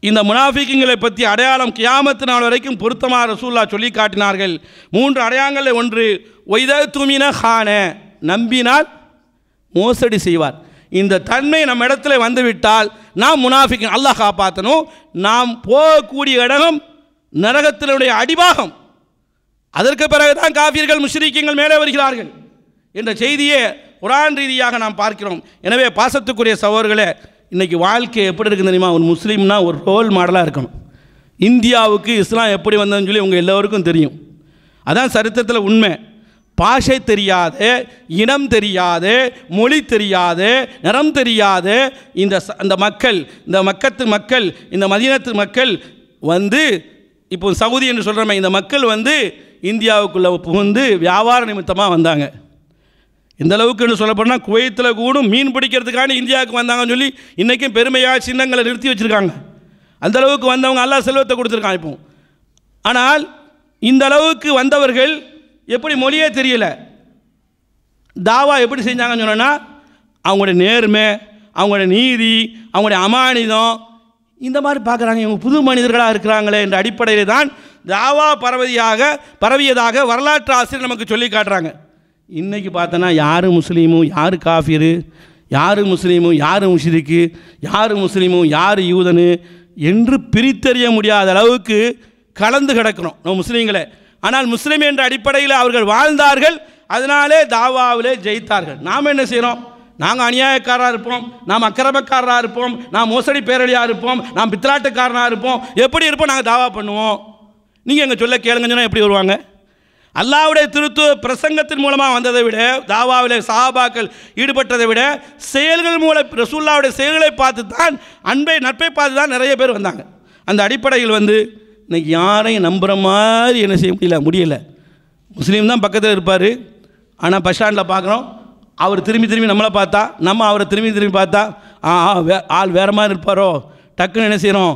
இந்த முனாஃபிக்கிங்களை பற்றி அடையாளம் கியாமத்து நாள் வரைக்கும் பொருத்தமாக ரசூல்லா சொல்லி காட்டினார்கள் மூன்று அடையாளங்களில் ஒன்று ஒய்த துமின ஹான நம்பினால் மோசடி செய்வார் இந்த தன்மை நம்ம இடத்துல வந்துவிட்டால் நாம் முனாஃபிக் அல்லாஹ் காப்பாற்றணும் நாம் போகக்கூடிய இடம் நரகத்தினுடைய அடிபாகம் அதற்கு பிறகுதான் காஃபியர்கள் முஷ்ரீக்கியங்கள் மேலே வருகிறார்கள் என்ற செய்தியே குரான் ரீதியாக நாம் பார்க்கிறோம் எனவே பாசத்துக்குரிய சகோதரர்களே இன்றைக்கி வாழ்க்கை எப்படி இருக்குது தெரியுமா ஒரு முஸ்லீம்னா ஒரு ரோல் மாடலாக இருக்கணும் இந்தியாவுக்கு இஸ்லாம் எப்படி வந்ததுன்னு சொல்லி உங்கள் எல்லோருக்கும் தெரியும் அதான் சரித்திரத்தில் உண்மை பாஷை தெரியாது இனம் தெரியாது மொழி தெரியாது நிறம் தெரியாது இந்த அந்த மக்கள் இந்த மக்கத்து மக்கள் இந்த மதியத்து மக்கள் வந்து இப்போ சவுதி என்று சொல்கிறோமே இந்த மக்கள் வந்து இந்தியாவுக்குள்ளே புகுந்து வியாபார நிமித்தமாக வந்தாங்க இந்த அளவுக்கு என்று சொல்லப்போனால் குவைத்தில் கூடும் மீன் பிடிக்கிறதுக்கான இந்தியாவுக்கு வந்தாங்கன்னு சொல்லி இன்றைக்கும் பெருமையாக சின்னங்களை நிறுத்தி வச்சுருக்காங்க அந்த அளவுக்கு வந்தவங்க எல்லா செல்வத்தை கொடுத்துருக்காங்க இப்போ ஆனால் இந்த அளவுக்கு வந்தவர்கள் எப்படி மொழியே தெரியல தாவா எப்படி செஞ்சாங்கன்னு சொன்னால் அவங்களுடைய நேர்மை அவங்களுடைய நீதி அவங்களுடைய அமானிதம் இந்த மாதிரி பார்க்குறாங்க இவங்க புது மனிதர்களாக இருக்கிறாங்களே என்ற அடிப்படையில் தான் தாவா பரவதியாக பரவியதாக வரலாற்று ஆசிரியர் நமக்கு சொல்லி காட்டுறாங்க இன்றைக்கி பார்த்தோன்னா யார் முஸ்லீமும் யார் காஃபீரு யார் முஸ்லீமும் யார் முஷிரிக்கு யார் முஸ்லீமும் யார் யூதனு என்று பிரித்தறிய முடியாத அளவுக்கு கலந்து கிடக்கிறோம் நம்ம முஸ்லீம்களை ஆனால் முஸ்லீம் என்ற அடிப்படையில் அவர்கள் வாழ்ந்தார்கள் அதனாலே தாவாவிலே ஜெயித்தார்கள் நாம் என்ன செய்கிறோம் நாங்கள் அநியாயக்காராக இருப்போம் நாம் அக்கிரமக்காரராக இருப்போம் நாம் மோசடி பேரழியாக இருப்போம் நாம் பித்தலாட்டுக்காரனாக இருப்போம் எப்படி இருப்போம் நாங்கள் தாவா பண்ணுவோம் நீங்கள் எங்கள் சொல்ல கேளுங்கன்னா எப்படி வருவாங்க அல்லாவுடைய திருத்து பிரசங்கத்தின் மூலமாக வந்ததை விட தாவாவில் சஹாபாக்கள் ஈடுபட்டதை விட செயல்கள் மூலம் ரசூல்லாவுடைய செயல்களை பார்த்து தான் அன்பை நட்பை பார்த்து தான் நிறைய பேர் வந்தாங்க அந்த அடிப்படையில் வந்து இன்றைக்கி யாரையும் நம்புகிற மாதிரி என்ன செய்ய முடியல முடியலை முஸ்லீம் தான் பக்கத்தில் இருப்பார் ஆனால் பஸ் ஸ்டாண்டில் பார்க்குறோம் அவர் திரும்பி திரும்பி நம்மளை பார்த்தா நம்ம அவரை திரும்பி திரும்பி பார்த்தா ஆ வே ஆள் வேறு மாதிரி இருப்பாரோ டக்குன்னு என்ன செய்கிறோம்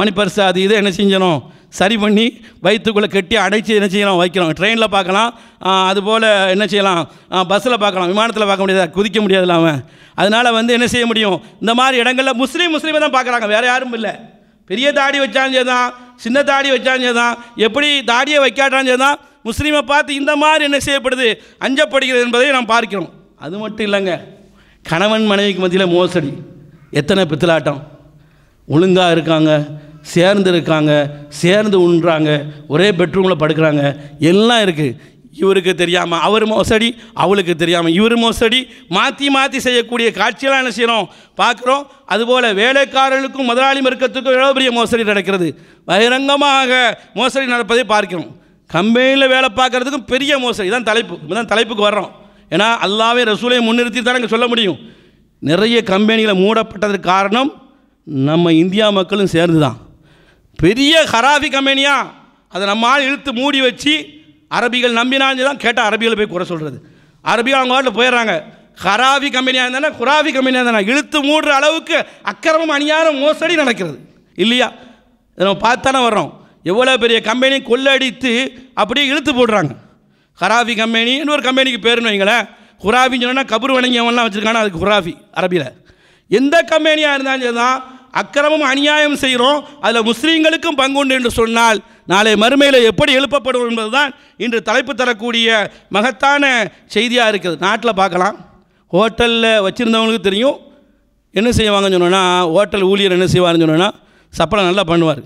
மணிப்பரிசு அது இதை என்ன செஞ்சிடும் சரி பண்ணி வயிற்றுக்குள்ளே கட்டி அடைச்சி என்ன செய்யலாம் வைக்கிறோம் ட்ரெயினில் பார்க்கலாம் அதுபோல் என்ன செய்யலாம் பஸ்ஸில் பார்க்கலாம் விமானத்தில் பார்க்க முடியாது குதிக்க முடியாது அவன் அதனால் வந்து என்ன செய்ய முடியும் இந்த மாதிரி இடங்களில் முஸ்லீம் முஸ்லீமை தான் பார்க்குறாங்க வேறு யாரும் இல்லை பெரிய தாடி வச்சாலும் சரிதான் சின்ன தாடி வச்சாலும் சரிதான் எப்படி தாடியை வைக்காட்டாலும் சரிதான் முஸ்லீமை பார்த்து இந்த மாதிரி என்ன செய்யப்படுது அஞ்சப்படுகிறது என்பதை நாம் பார்க்கிறோம் அது மட்டும் இல்லைங்க கணவன் மனைவிக்கு மத்தியில் மோசடி எத்தனை பித்தலாட்டம் ஒழுங்காக இருக்காங்க சேர்ந்து இருக்காங்க சேர்ந்து உண்றாங்க ஒரே பெட்ரூமில் படுக்கிறாங்க எல்லாம் இருக்குது இவருக்கு தெரியாமல் அவர் மோசடி அவளுக்கு தெரியாமல் இவர் மோசடி மாற்றி மாற்றி செய்யக்கூடிய காட்சியெல்லாம் என்ன செய்கிறோம் பார்க்குறோம் அதுபோல் வேலைக்காரர்களுக்கும் முதலாளி மறுக்கத்துக்கும் எவ்வளோ பெரிய மோசடி நடக்கிறது பகிரங்கமாக மோசடி நடப்பதை பார்க்கிறோம் கம்பெனியில் வேலை பார்க்குறதுக்கும் பெரிய மோசடி தான் தலைப்பு தான் தலைப்புக்கு வர்றோம் ஏன்னா அல்லாவே ரசூலையும் முன்னிறுத்தி தான் நாங்கள் சொல்ல முடியும் நிறைய கம்பெனிகளை மூடப்பட்டதுக்கு காரணம் நம்ம இந்தியா மக்களும் சேர்ந்து தான் பெரிய ஹராஃபி கம்பெனியாக அதை நம்மால் இழுத்து மூடி வச்சு அரபிகள் நம்பினாஞ்சு தான் கேட்டால் அரபிகளை போய் குறை சொல்கிறது அரபிகள் அவங்க வாட்டில் போயிடுறாங்க ஹராவி கம்பெனியாக இருந்தானே குராவி கம்பெனியாக இருந்தானே இழுத்து மூடுற அளவுக்கு அக்கிரமம் அணியாரம் மோசடி நடக்கிறது இல்லையா நம்ம பார்த்தானே வர்றோம் எவ்வளோ பெரிய கம்பெனி கொள்ளடித்து அப்படியே இழுத்து போடுறாங்க ஹராவி கம்பெனின்னு ஒரு கம்பெனிக்கு பேருன்னு வைங்களேன் குராவின்னு சொன்னால் கபூர் வணங்கியவன்லாம் வச்சுருக்கானா அதுக்கு குராவி அரபியில் எந்த கம்பெனியாக இருந்தாலும் சரி தான் அக்கிரமம் அநியாயம் செய்கிறோம் அதில் முஸ்லீம்களுக்கும் பங்குண்டு என்று சொன்னால் நாளை மறுமையில் எப்படி எழுப்பப்படும் என்பதுதான் இன்று தலைப்பு தரக்கூடிய மகத்தான செய்தியாக இருக்குது நாட்டில் பார்க்கலாம் ஹோட்டலில் வச்சுருந்தவங்களுக்கு தெரியும் என்ன செய்வாங்கன்னு சொன்னோன்னா ஹோட்டல் ஊழியர் என்ன செய்வாருன்னு சொன்னோன்னா சப்பளம் நல்லா பண்ணுவார்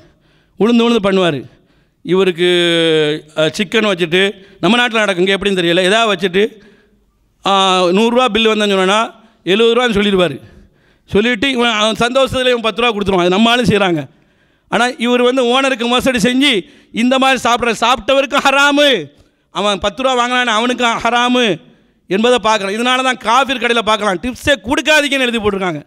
உளுந்து உளுந்து பண்ணுவார் இவருக்கு சிக்கன் வச்சுட்டு நம்ம நாட்டில் நடக்குங்க எப்படின்னு தெரியல எதாவது வச்சுட்டு நூறுரூவா பில்லு வந்தேன்னு சொன்னோன்னா எழுபது ரூபான்னு சொல்லிடுவார் சொல்லிவிட்டு இவன் அவன் சந்தோஷத்தில் இவன் பத்து ரூபா கொடுத்துருவான் அது நம்மளும் செய்கிறாங்க ஆனால் இவர் வந்து ஓனருக்கு மோசடி செஞ்சு இந்த மாதிரி சாப்பிட்ற சாப்பிட்டவருக்கும் ஹராமு அவன் பத்து ரூபா வாங்கினான்னு அவனுக்கும் ஹராமு என்பதை பார்க்குறான் இதனால தான் காஃபிர் கடையில் பார்க்கலாம் டிப்ஸே கொடுக்காதீங்கன்னு எழுதி போட்டிருக்காங்க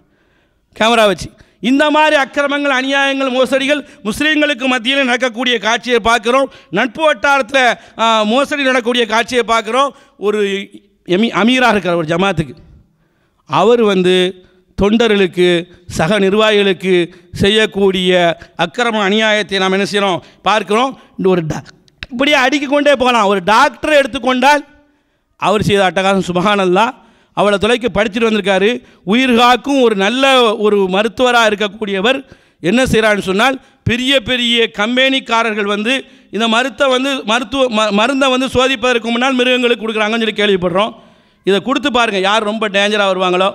கேமரா வச்சு இந்த மாதிரி அக்கிரமங்கள் அநியாயங்கள் மோசடிகள் முஸ்லீம்களுக்கு மத்தியில் நடக்கக்கூடிய காட்சியை பார்க்குறோம் நட்பு வட்டாரத்தில் மோசடி நடக்கக்கூடிய காட்சியை பார்க்குறோம் ஒரு எமி அமீராக இருக்கிற ஒரு ஜமாத்துக்கு அவர் வந்து தொண்டர்களுக்கு சக நிர்வாகிகளுக்கு செய்யக்கூடிய அக்கிரம அநியாயத்தை நாம் என்ன செய்கிறோம் பார்க்குறோம் ஒரு டா இப்படியே அடுக்கிக்கொண்டே போகலாம் ஒரு டாக்டரை எடுத்துக்கொண்டால் அவர் செய்த அட்டகாசம் சுபகானல்லா அவளை தொலைக்கு படிச்சுட்டு வந்திருக்காரு உயிர் காக்கும் ஒரு நல்ல ஒரு மருத்துவராக இருக்கக்கூடியவர் என்ன செய்கிறான்னு சொன்னால் பெரிய பெரிய கம்பெனிக்காரர்கள் வந்து இந்த மருத்தை வந்து மருத்துவ ம மருந்தை வந்து சோதிப்பதற்கு முன்னால் மிருகங்களுக்கு கொடுக்குறாங்கன்னு சொல்லி கேள்விப்படுறோம் இதை கொடுத்து பாருங்கள் யார் ரொம்ப டேஞ்சராக வருவாங்களோ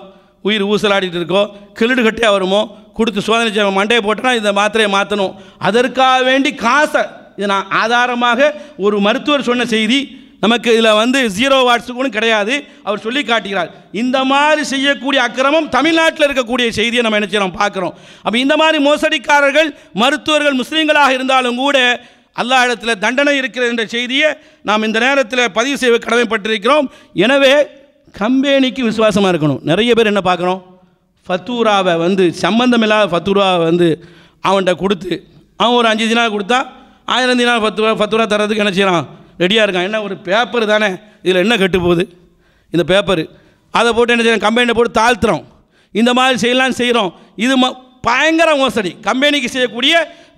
உயிர் ஊசலாடிட்டு இருக்கோ கிழடு கட்டியாக வருமோ கொடுத்து சோதனை செய்ய மண்டையை போட்டனா இந்த மாத்திரையை மாற்றணும் அதற்காக வேண்டி காசை இது நான் ஆதாரமாக ஒரு மருத்துவர் சொன்ன செய்தி நமக்கு இதில் வந்து ஜீரோ கூட கிடையாது அவர் சொல்லி காட்டுகிறார் இந்த மாதிரி செய்யக்கூடிய அக்கிரமம் தமிழ்நாட்டில் இருக்கக்கூடிய செய்தியை நம்ம என்ன செய்யறோம் பார்க்குறோம் அப்போ இந்த மாதிரி மோசடிக்காரர்கள் மருத்துவர்கள் முஸ்லீம்களாக இருந்தாலும் கூட அல்லா இடத்துல தண்டனை இருக்கிறது என்ற செய்தியை நாம் இந்த நேரத்தில் பதிவு செய்ய கடமைப்பட்டிருக்கிறோம் எனவே கம்பெனிக்கு விசுவாசமாக இருக்கணும் நிறைய பேர் என்ன பார்க்குறோம் ஃபத்தூராவை வந்து சம்பந்தம் இல்லாத ஃபத்தூராவை வந்து அவன்கிட்ட கொடுத்து அவன் ஒரு அஞ்சு தினார் கொடுத்தா ஆயிரம் ரூபா ஃபத்துவா ரூபா தரதுக்கு என்ன செய்யறான் ரெடியாக இருக்கான் என்ன ஒரு பேப்பர் தானே இதில் என்ன கெட்டு போகுது இந்த பேப்பர் அதை போட்டு என்ன செய்யணும் கம்பெனியில் போட்டு தாழ்த்துறோம் இந்த மாதிரி செய்யலாம்னு செய்கிறோம் இது ம பயங்கர மோசடி கம்பெனிக்கு செய்யக்கூடிய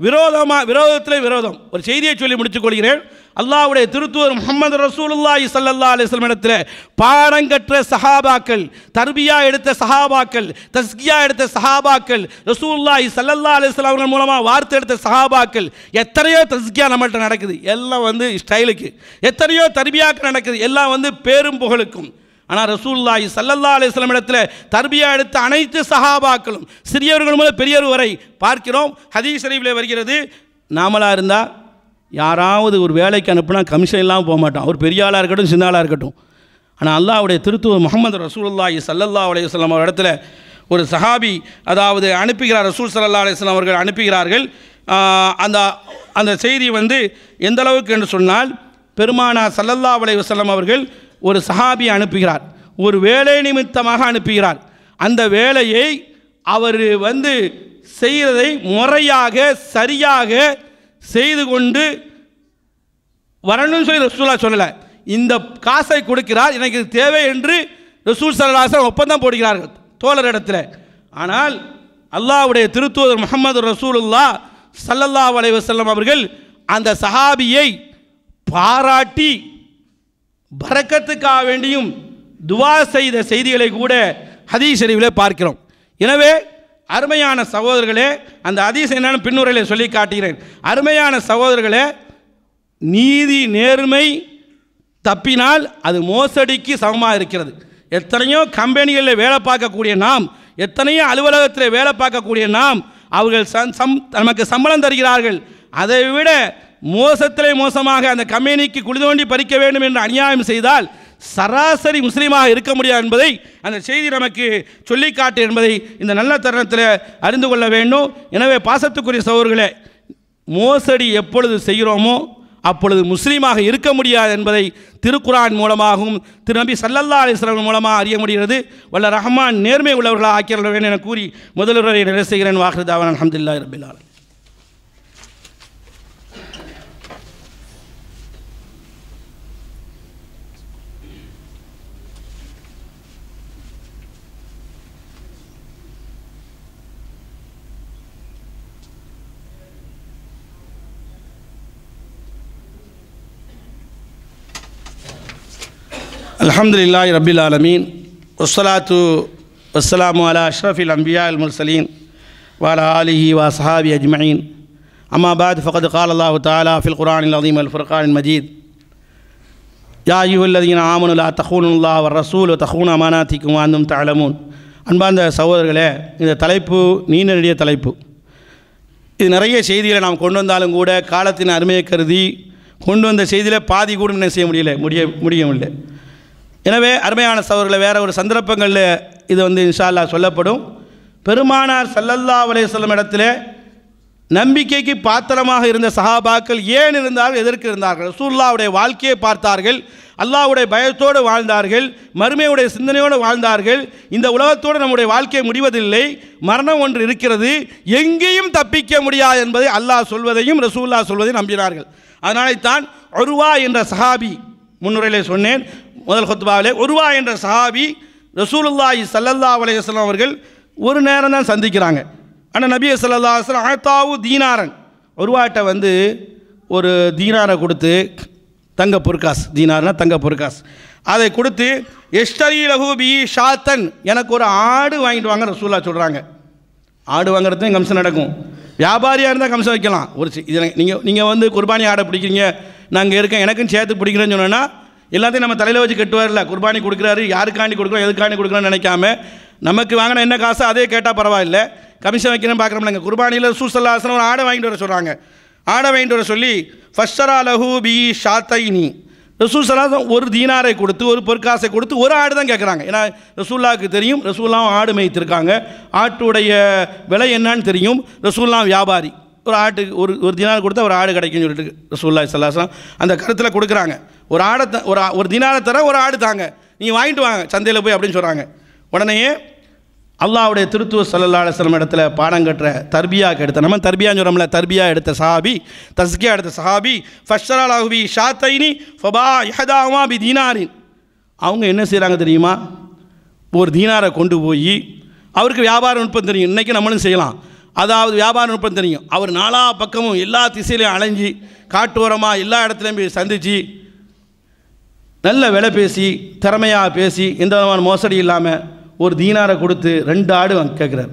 விரோதமாக விரோதத்தில் விரோதம் ஒரு செய்தியை சொல்லி முடித்துக் கொள்கிறேன் அல்லாவுடைய திருத்துவர் முகமது ரசூலுல்லாஹி சல்லா அலிஸ்லம் இடத்துல பாடங்கற்ற சஹாபாக்கள் தர்பியா எடுத்த சஹாபாக்கள் தஸ்கியா எடுத்த சஹாபாக்கள் ரசூல்லாஹி சல்லல்லா அலிஸ்லாம் அவர்கள் மூலமாக வார்த்தை எடுத்த சஹாபாக்கள் எத்தனையோ தஸ்கியா நம்மள்கிட்ட நடக்குது எல்லாம் வந்து ஸ்டைலுக்கு எத்தனையோ தர்பியாக்கள் நடக்குது எல்லாம் வந்து பேரும் புகழுக்கும் ஆனால் ரசூல்லாய் சல்லல்லா அலிஸ்லாம் இடத்துல தர்பியா எடுத்த அனைத்து சஹாபாக்களும் சிறியவர்கள் முதல் பெரியவர் வரை பார்க்கிறோம் ஹதீஸ் ஷரீஃபில் வருகிறது நாமளாக இருந்தால் யாராவது ஒரு வேலைக்கு அனுப்புனா கமிஷன் இல்லாமல் போக மாட்டோம் ஒரு பெரிய ஆளாக இருக்கட்டும் சின்ன ஆளாக இருக்கட்டும் ஆனால் அல்லாவுடைய திருத்துவ முகமது ரசூல்லாய் சல்லல்லா அலையம் அவர் இடத்துல ஒரு சஹாபி அதாவது அனுப்புகிறார் ரசூல் சல்லா அலிஸ்லாம் அவர்கள் அனுப்புகிறார்கள் அந்த அந்த செய்தி வந்து எந்தளவுக்கு என்று சொன்னால் பெருமானா சல்லல்லா அலைவசல்லம் அவர்கள் ஒரு சஹாபி அனுப்புகிறார் ஒரு வேலை நிமித்தமாக அனுப்புகிறார் அந்த வேலையை அவர் வந்து செய்கிறதை முறையாக சரியாக செய்து கொண்டு வரணும்னு சொல்லி ரசூலா சொல்லலை இந்த காசை கொடுக்கிறார் எனக்கு தேவை என்று ரசூல் சல்லாசன் ஒப்பந்தம் போடுகிறார்கள் தோழர் இடத்துல ஆனால் அல்லாவுடைய திருத்தூதர் முகமது ரசூலுல்லா சல்லல்லா வலைவசல்லம் அவர்கள் அந்த சஹாபியை பாராட்டி பறக்கத்துக்காக வேண்டியும் துவா செய்த செய்திகளை கூட ஹதீஸ் ஷெரீஃபில் பார்க்கிறோம் எனவே அருமையான சகோதரர்களே அந்த ஹதீஸ் என்னென்னு பின்னுரையில் சொல்லி காட்டுகிறேன் அருமையான சகோதரர்களே நீதி நேர்மை தப்பினால் அது மோசடிக்கு சமமாக இருக்கிறது எத்தனையோ கம்பெனிகளில் வேலை பார்க்கக்கூடிய நாம் எத்தனையோ அலுவலகத்தில் வேலை பார்க்கக்கூடிய நாம் அவர்கள் சம் நமக்கு சம்பளம் தருகிறார்கள் அதை விட மோசத்திலே மோசமாக அந்த கம்பெனிக்கு குளிதோண்டி பறிக்க வேண்டும் என்று அநியாயம் செய்தால் சராசரி முஸ்லீமாக இருக்க முடியாது என்பதை அந்த செய்தி நமக்கு சொல்லிக்காட்டு என்பதை இந்த நல்ல தருணத்தில் அறிந்து கொள்ள வேண்டும் எனவே பாசத்துக்குரிய சோர்களே மோசடி எப்பொழுது செய்கிறோமோ அப்பொழுது முஸ்லீமாக இருக்க முடியாது என்பதை திருக்குரான் மூலமாகவும் திரு நபி சல்லல்லா அலிஸ்லாம் மூலமாக அறிய முடிகிறது வல்ல ரஹ்மான் நேர்மை உள்ளவர்களாக ஆக்கியவர்கள் வேண்டும் என கூறி முதல்வரை நிறைவு செய்கிறேன் வாக்குதாவன் அஹமதுல்லா இரபில்லாலும் அலமதுல்லாய் ரபில் ஆலமீன்
ஒசலாத்து வசலாம் அலா அஷ்ரஃபில் அம்பியா அல் முர்சலீன் வால ஆலிஹி வா சஹாபி அஜ்மயின் அம்மாபாத் பாத் ஃபகத் கால் அல்லாஹு தாலா ஃபில் குரான் அலீம் அல் ஃபுர்கான் மஜீத் யா யுல்லதீன் ஆமனுல்லா தஹூனுல்லா வர் ரசூல் தஹூன்
அமானாத்திக்கும் வாந்தும் தலமூன் அன்பாந்த சகோதரர்களே இந்த தலைப்பு நீண்டடிய தலைப்பு இது நிறைய செய்திகளை நாம் கொண்டு வந்தாலும் கூட காலத்தின் அருமையை கருதி கொண்டு வந்த செய்தியில் பாதி கூட என்ன செய்ய முடியல முடிய முடியவில்லை எனவே அருமையான சவர்களை வேறு ஒரு சந்தர்ப்பங்களில் இது வந்து இன்ஷால்லா சொல்லப்படும் பெருமானார் சல்லல்லா அலையம் இடத்துல நம்பிக்கைக்கு பாத்திரமாக இருந்த சஹாபாக்கள் ஏன் இருந்தார்கள் எதற்கு இருந்தார்கள் ரசூல்லாவுடைய வாழ்க்கையை பார்த்தார்கள் அல்லாவுடைய பயத்தோடு வாழ்ந்தார்கள் மறுமையுடைய சிந்தனையோடு வாழ்ந்தார்கள் இந்த உலகத்தோடு நம்முடைய வாழ்க்கை முடிவதில்லை மரணம் ஒன்று இருக்கிறது எங்கேயும் தப்பிக்க முடியாது என்பதை அல்லாஹ் சொல்வதையும் ரசூல்லா சொல்வதையும் நம்பினார்கள் அதனால்தான் அருவா என்ற சஹாபி முன்னுரையில் சொன்னேன் முதல் ஹொத்பாவிலே ஒருவா என்ற சஹாபி ரசூலுல்லாஹி சல்லல்லா அலையம் அவர்கள் ஒரு நேரம் தான் சந்திக்கிறாங்க ஆனால் நபி சல்லா அஸ்லாம் ஆத்தாவு தீனாரன் ஒருவாட்ட வந்து ஒரு தீனாரை கொடுத்து தங்க பொற்காசு தீனார்னா தங்க பொற்காசு அதை கொடுத்து எஷ்டரி லகுபி ஷாத்தன் எனக்கு ஒரு ஆடு வாங்கிட்டு வாங்க ரசூலா சொல்கிறாங்க ஆடு வாங்குறது கம்சம் நடக்கும் வியாபாரியாக இருந்தால் கம்சம் வைக்கலாம் ஒரு இதில் நீங்கள் நீங்கள் வந்து குர்பானி ஆடை பிடிக்கிறீங்க நாங்கள் இங்கே இருக்கேன் எனக்கும் சேர்த்து பிடிக்கிறேன்னு சொன்னோன்னா எல்லாத்தையும் நம்ம தலையில் வச்சு கட்டுவார்ல குர்பானி கொடுக்குறாரு யாருக்காண்டி கொடுக்குறோம் எதுக்காண்டி கொடுக்குறோன்னு நினைக்காம நமக்கு வாங்கின என்ன காசோ அதே கேட்டால் பரவாயில்ல கமிஷன் வைக்கணும்னு பார்க்குறோம் நாங்கள் குர்பானியில் சூசல்லாசனம் ஒரு ஆடை வாங்கிட்டு வர சொல்கிறாங்க ஆடை வாங்கிட்டு வர சொல்லி ஃபஸ்டரா லஹூ பி ஷாத்தைனி ரசூசலாம் ஒரு தீனாரை கொடுத்து ஒரு பொற்காசை கொடுத்து ஒரு ஆடு தான் கேட்குறாங்க ஏன்னா ரசூல்லாவுக்கு தெரியும் ரசூல்லாவும் ஆடு மேய்த்திருக்காங்க ஆட்டுடைய விலை என்னன்னு தெரியும் ரசூல்லாம் வியாபாரி ஒரு ஆட்டுக்கு ஒரு ஒரு தினார் கொடுத்தா ஒரு ஆடு கிடைக்கும்னு சொல்லிட்டு ரசூல்லா சல்லாஸ்லாம் அந்த கருத்தில் கொடுக்குறாங்க ஒரு ஆடை த ஒரு ஒரு தினாரை தர ஒரு ஆடு தாங்க நீங்கள் வாங்கிட்டு வாங்க சந்தையில் போய் அப்படின்னு சொல்கிறாங்க உடனேயே அல்லாவுடைய திருத்துவ சல்லாஸ்லம் இடத்துல பாடம் கட்டுற தர்பியா எடுத்த நம்ம தர்பியான்னு சொல்கிறோம்ல தர்பியா எடுத்த சஹாபி தஸ்கியா எடுத்த சஹாபி ஃபஷராலாஹுபி ஷாத்தைனி ஃபபா யஹதாமா பி தீனாரின் அவங்க என்ன செய்கிறாங்க தெரியுமா ஒரு தீனாரை கொண்டு போய் அவருக்கு வியாபார நுட்பம் தெரியும் இன்றைக்கி நம்மளும் செய்யலாம் அதாவது வியாபார நுட்பம் தெரியும் அவர் நாலா பக்கமும் எல்லா திசையிலையும் அலைஞ்சி காட்டோரமாக எல்லா இடத்துலையும் போய் சந்தித்து நல்ல விலை பேசி திறமையாக பேசி எந்த விதமான மோசடி இல்லாமல் ஒரு தீனாரை கொடுத்து ரெண்டு ஆடு அவங்க கேட்குறாரு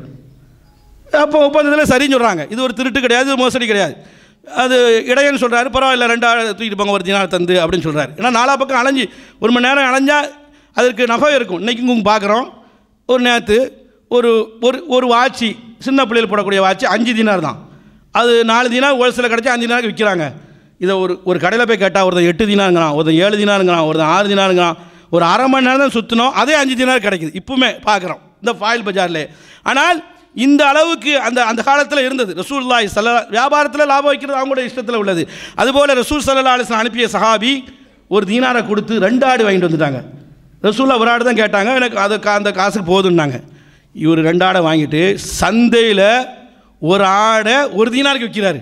அப்போ ஒப்பந்தத்தில் சரின்னு சொல்கிறாங்க இது ஒரு திருட்டு கிடையாது இது மோசடி கிடையாது அது இடையன்னு சொல்கிறாரு பரவாயில்ல ரெண்டு ஆடு தூக்கிட்டு போங்க ஒரு தீனாரை தந்து அப்படின்னு சொல்கிறாரு ஏன்னா நாலா பக்கம் அலைஞ்சி ஒரு மணி நேரம் அலைஞ்சால் அதற்கு நகை இருக்கும் இன்றைக்கும் பார்க்குறோம் ஒரு நேரத்து ஒரு ஒரு ஒரு வாட்சி சின்ன பிள்ளைகள் போடக்கூடிய வாட்ச் அஞ்சு தினார் தான் அது நாலு தினார் ஹோல்சேலில் கிடச்சி அஞ்சு தினாருக்கு விற்கிறாங்க இதை ஒரு ஒரு கடையில் போய் கேட்டால் ஒருத்தன் எட்டு தினாருங்கிறான் ஒருத்தன் ஏழு தினாருங்கிறான் ஒருத்தன் ஆறு தினாருங்கிறான் ஒரு அரை மணி நேரம் தான் சுற்றினோம் அதே அஞ்சு தினார் கிடைக்குது இப்போவுமே பார்க்குறோம் இந்த ஃபாயில் பஜாரில் ஆனால் இந்த அளவுக்கு அந்த அந்த காலத்தில் இருந்தது ரசூல்லாய் சல்லா வியாபாரத்தில் லாபம் வைக்கிறது அவங்களோட இஷ்டத்தில் உள்ளது அதுபோல் ரசூல் சல்லா அலிஸ்லாம் அனுப்பிய சஹாபி ஒரு தீனாரை கொடுத்து ரெண்டு ஆடு வாங்கிட்டு வந்துட்டாங்க ரசூல்லா ஒரு ஆடு தான் கேட்டாங்க எனக்கு அது அந்த காசுக்கு போதுன்னாங்க இவர் ரெண்டு ஆடை வாங்கிட்டு சந்தையில் ஒரு ஆடை ஒரு தீனாருக்கு விற்கிறாரு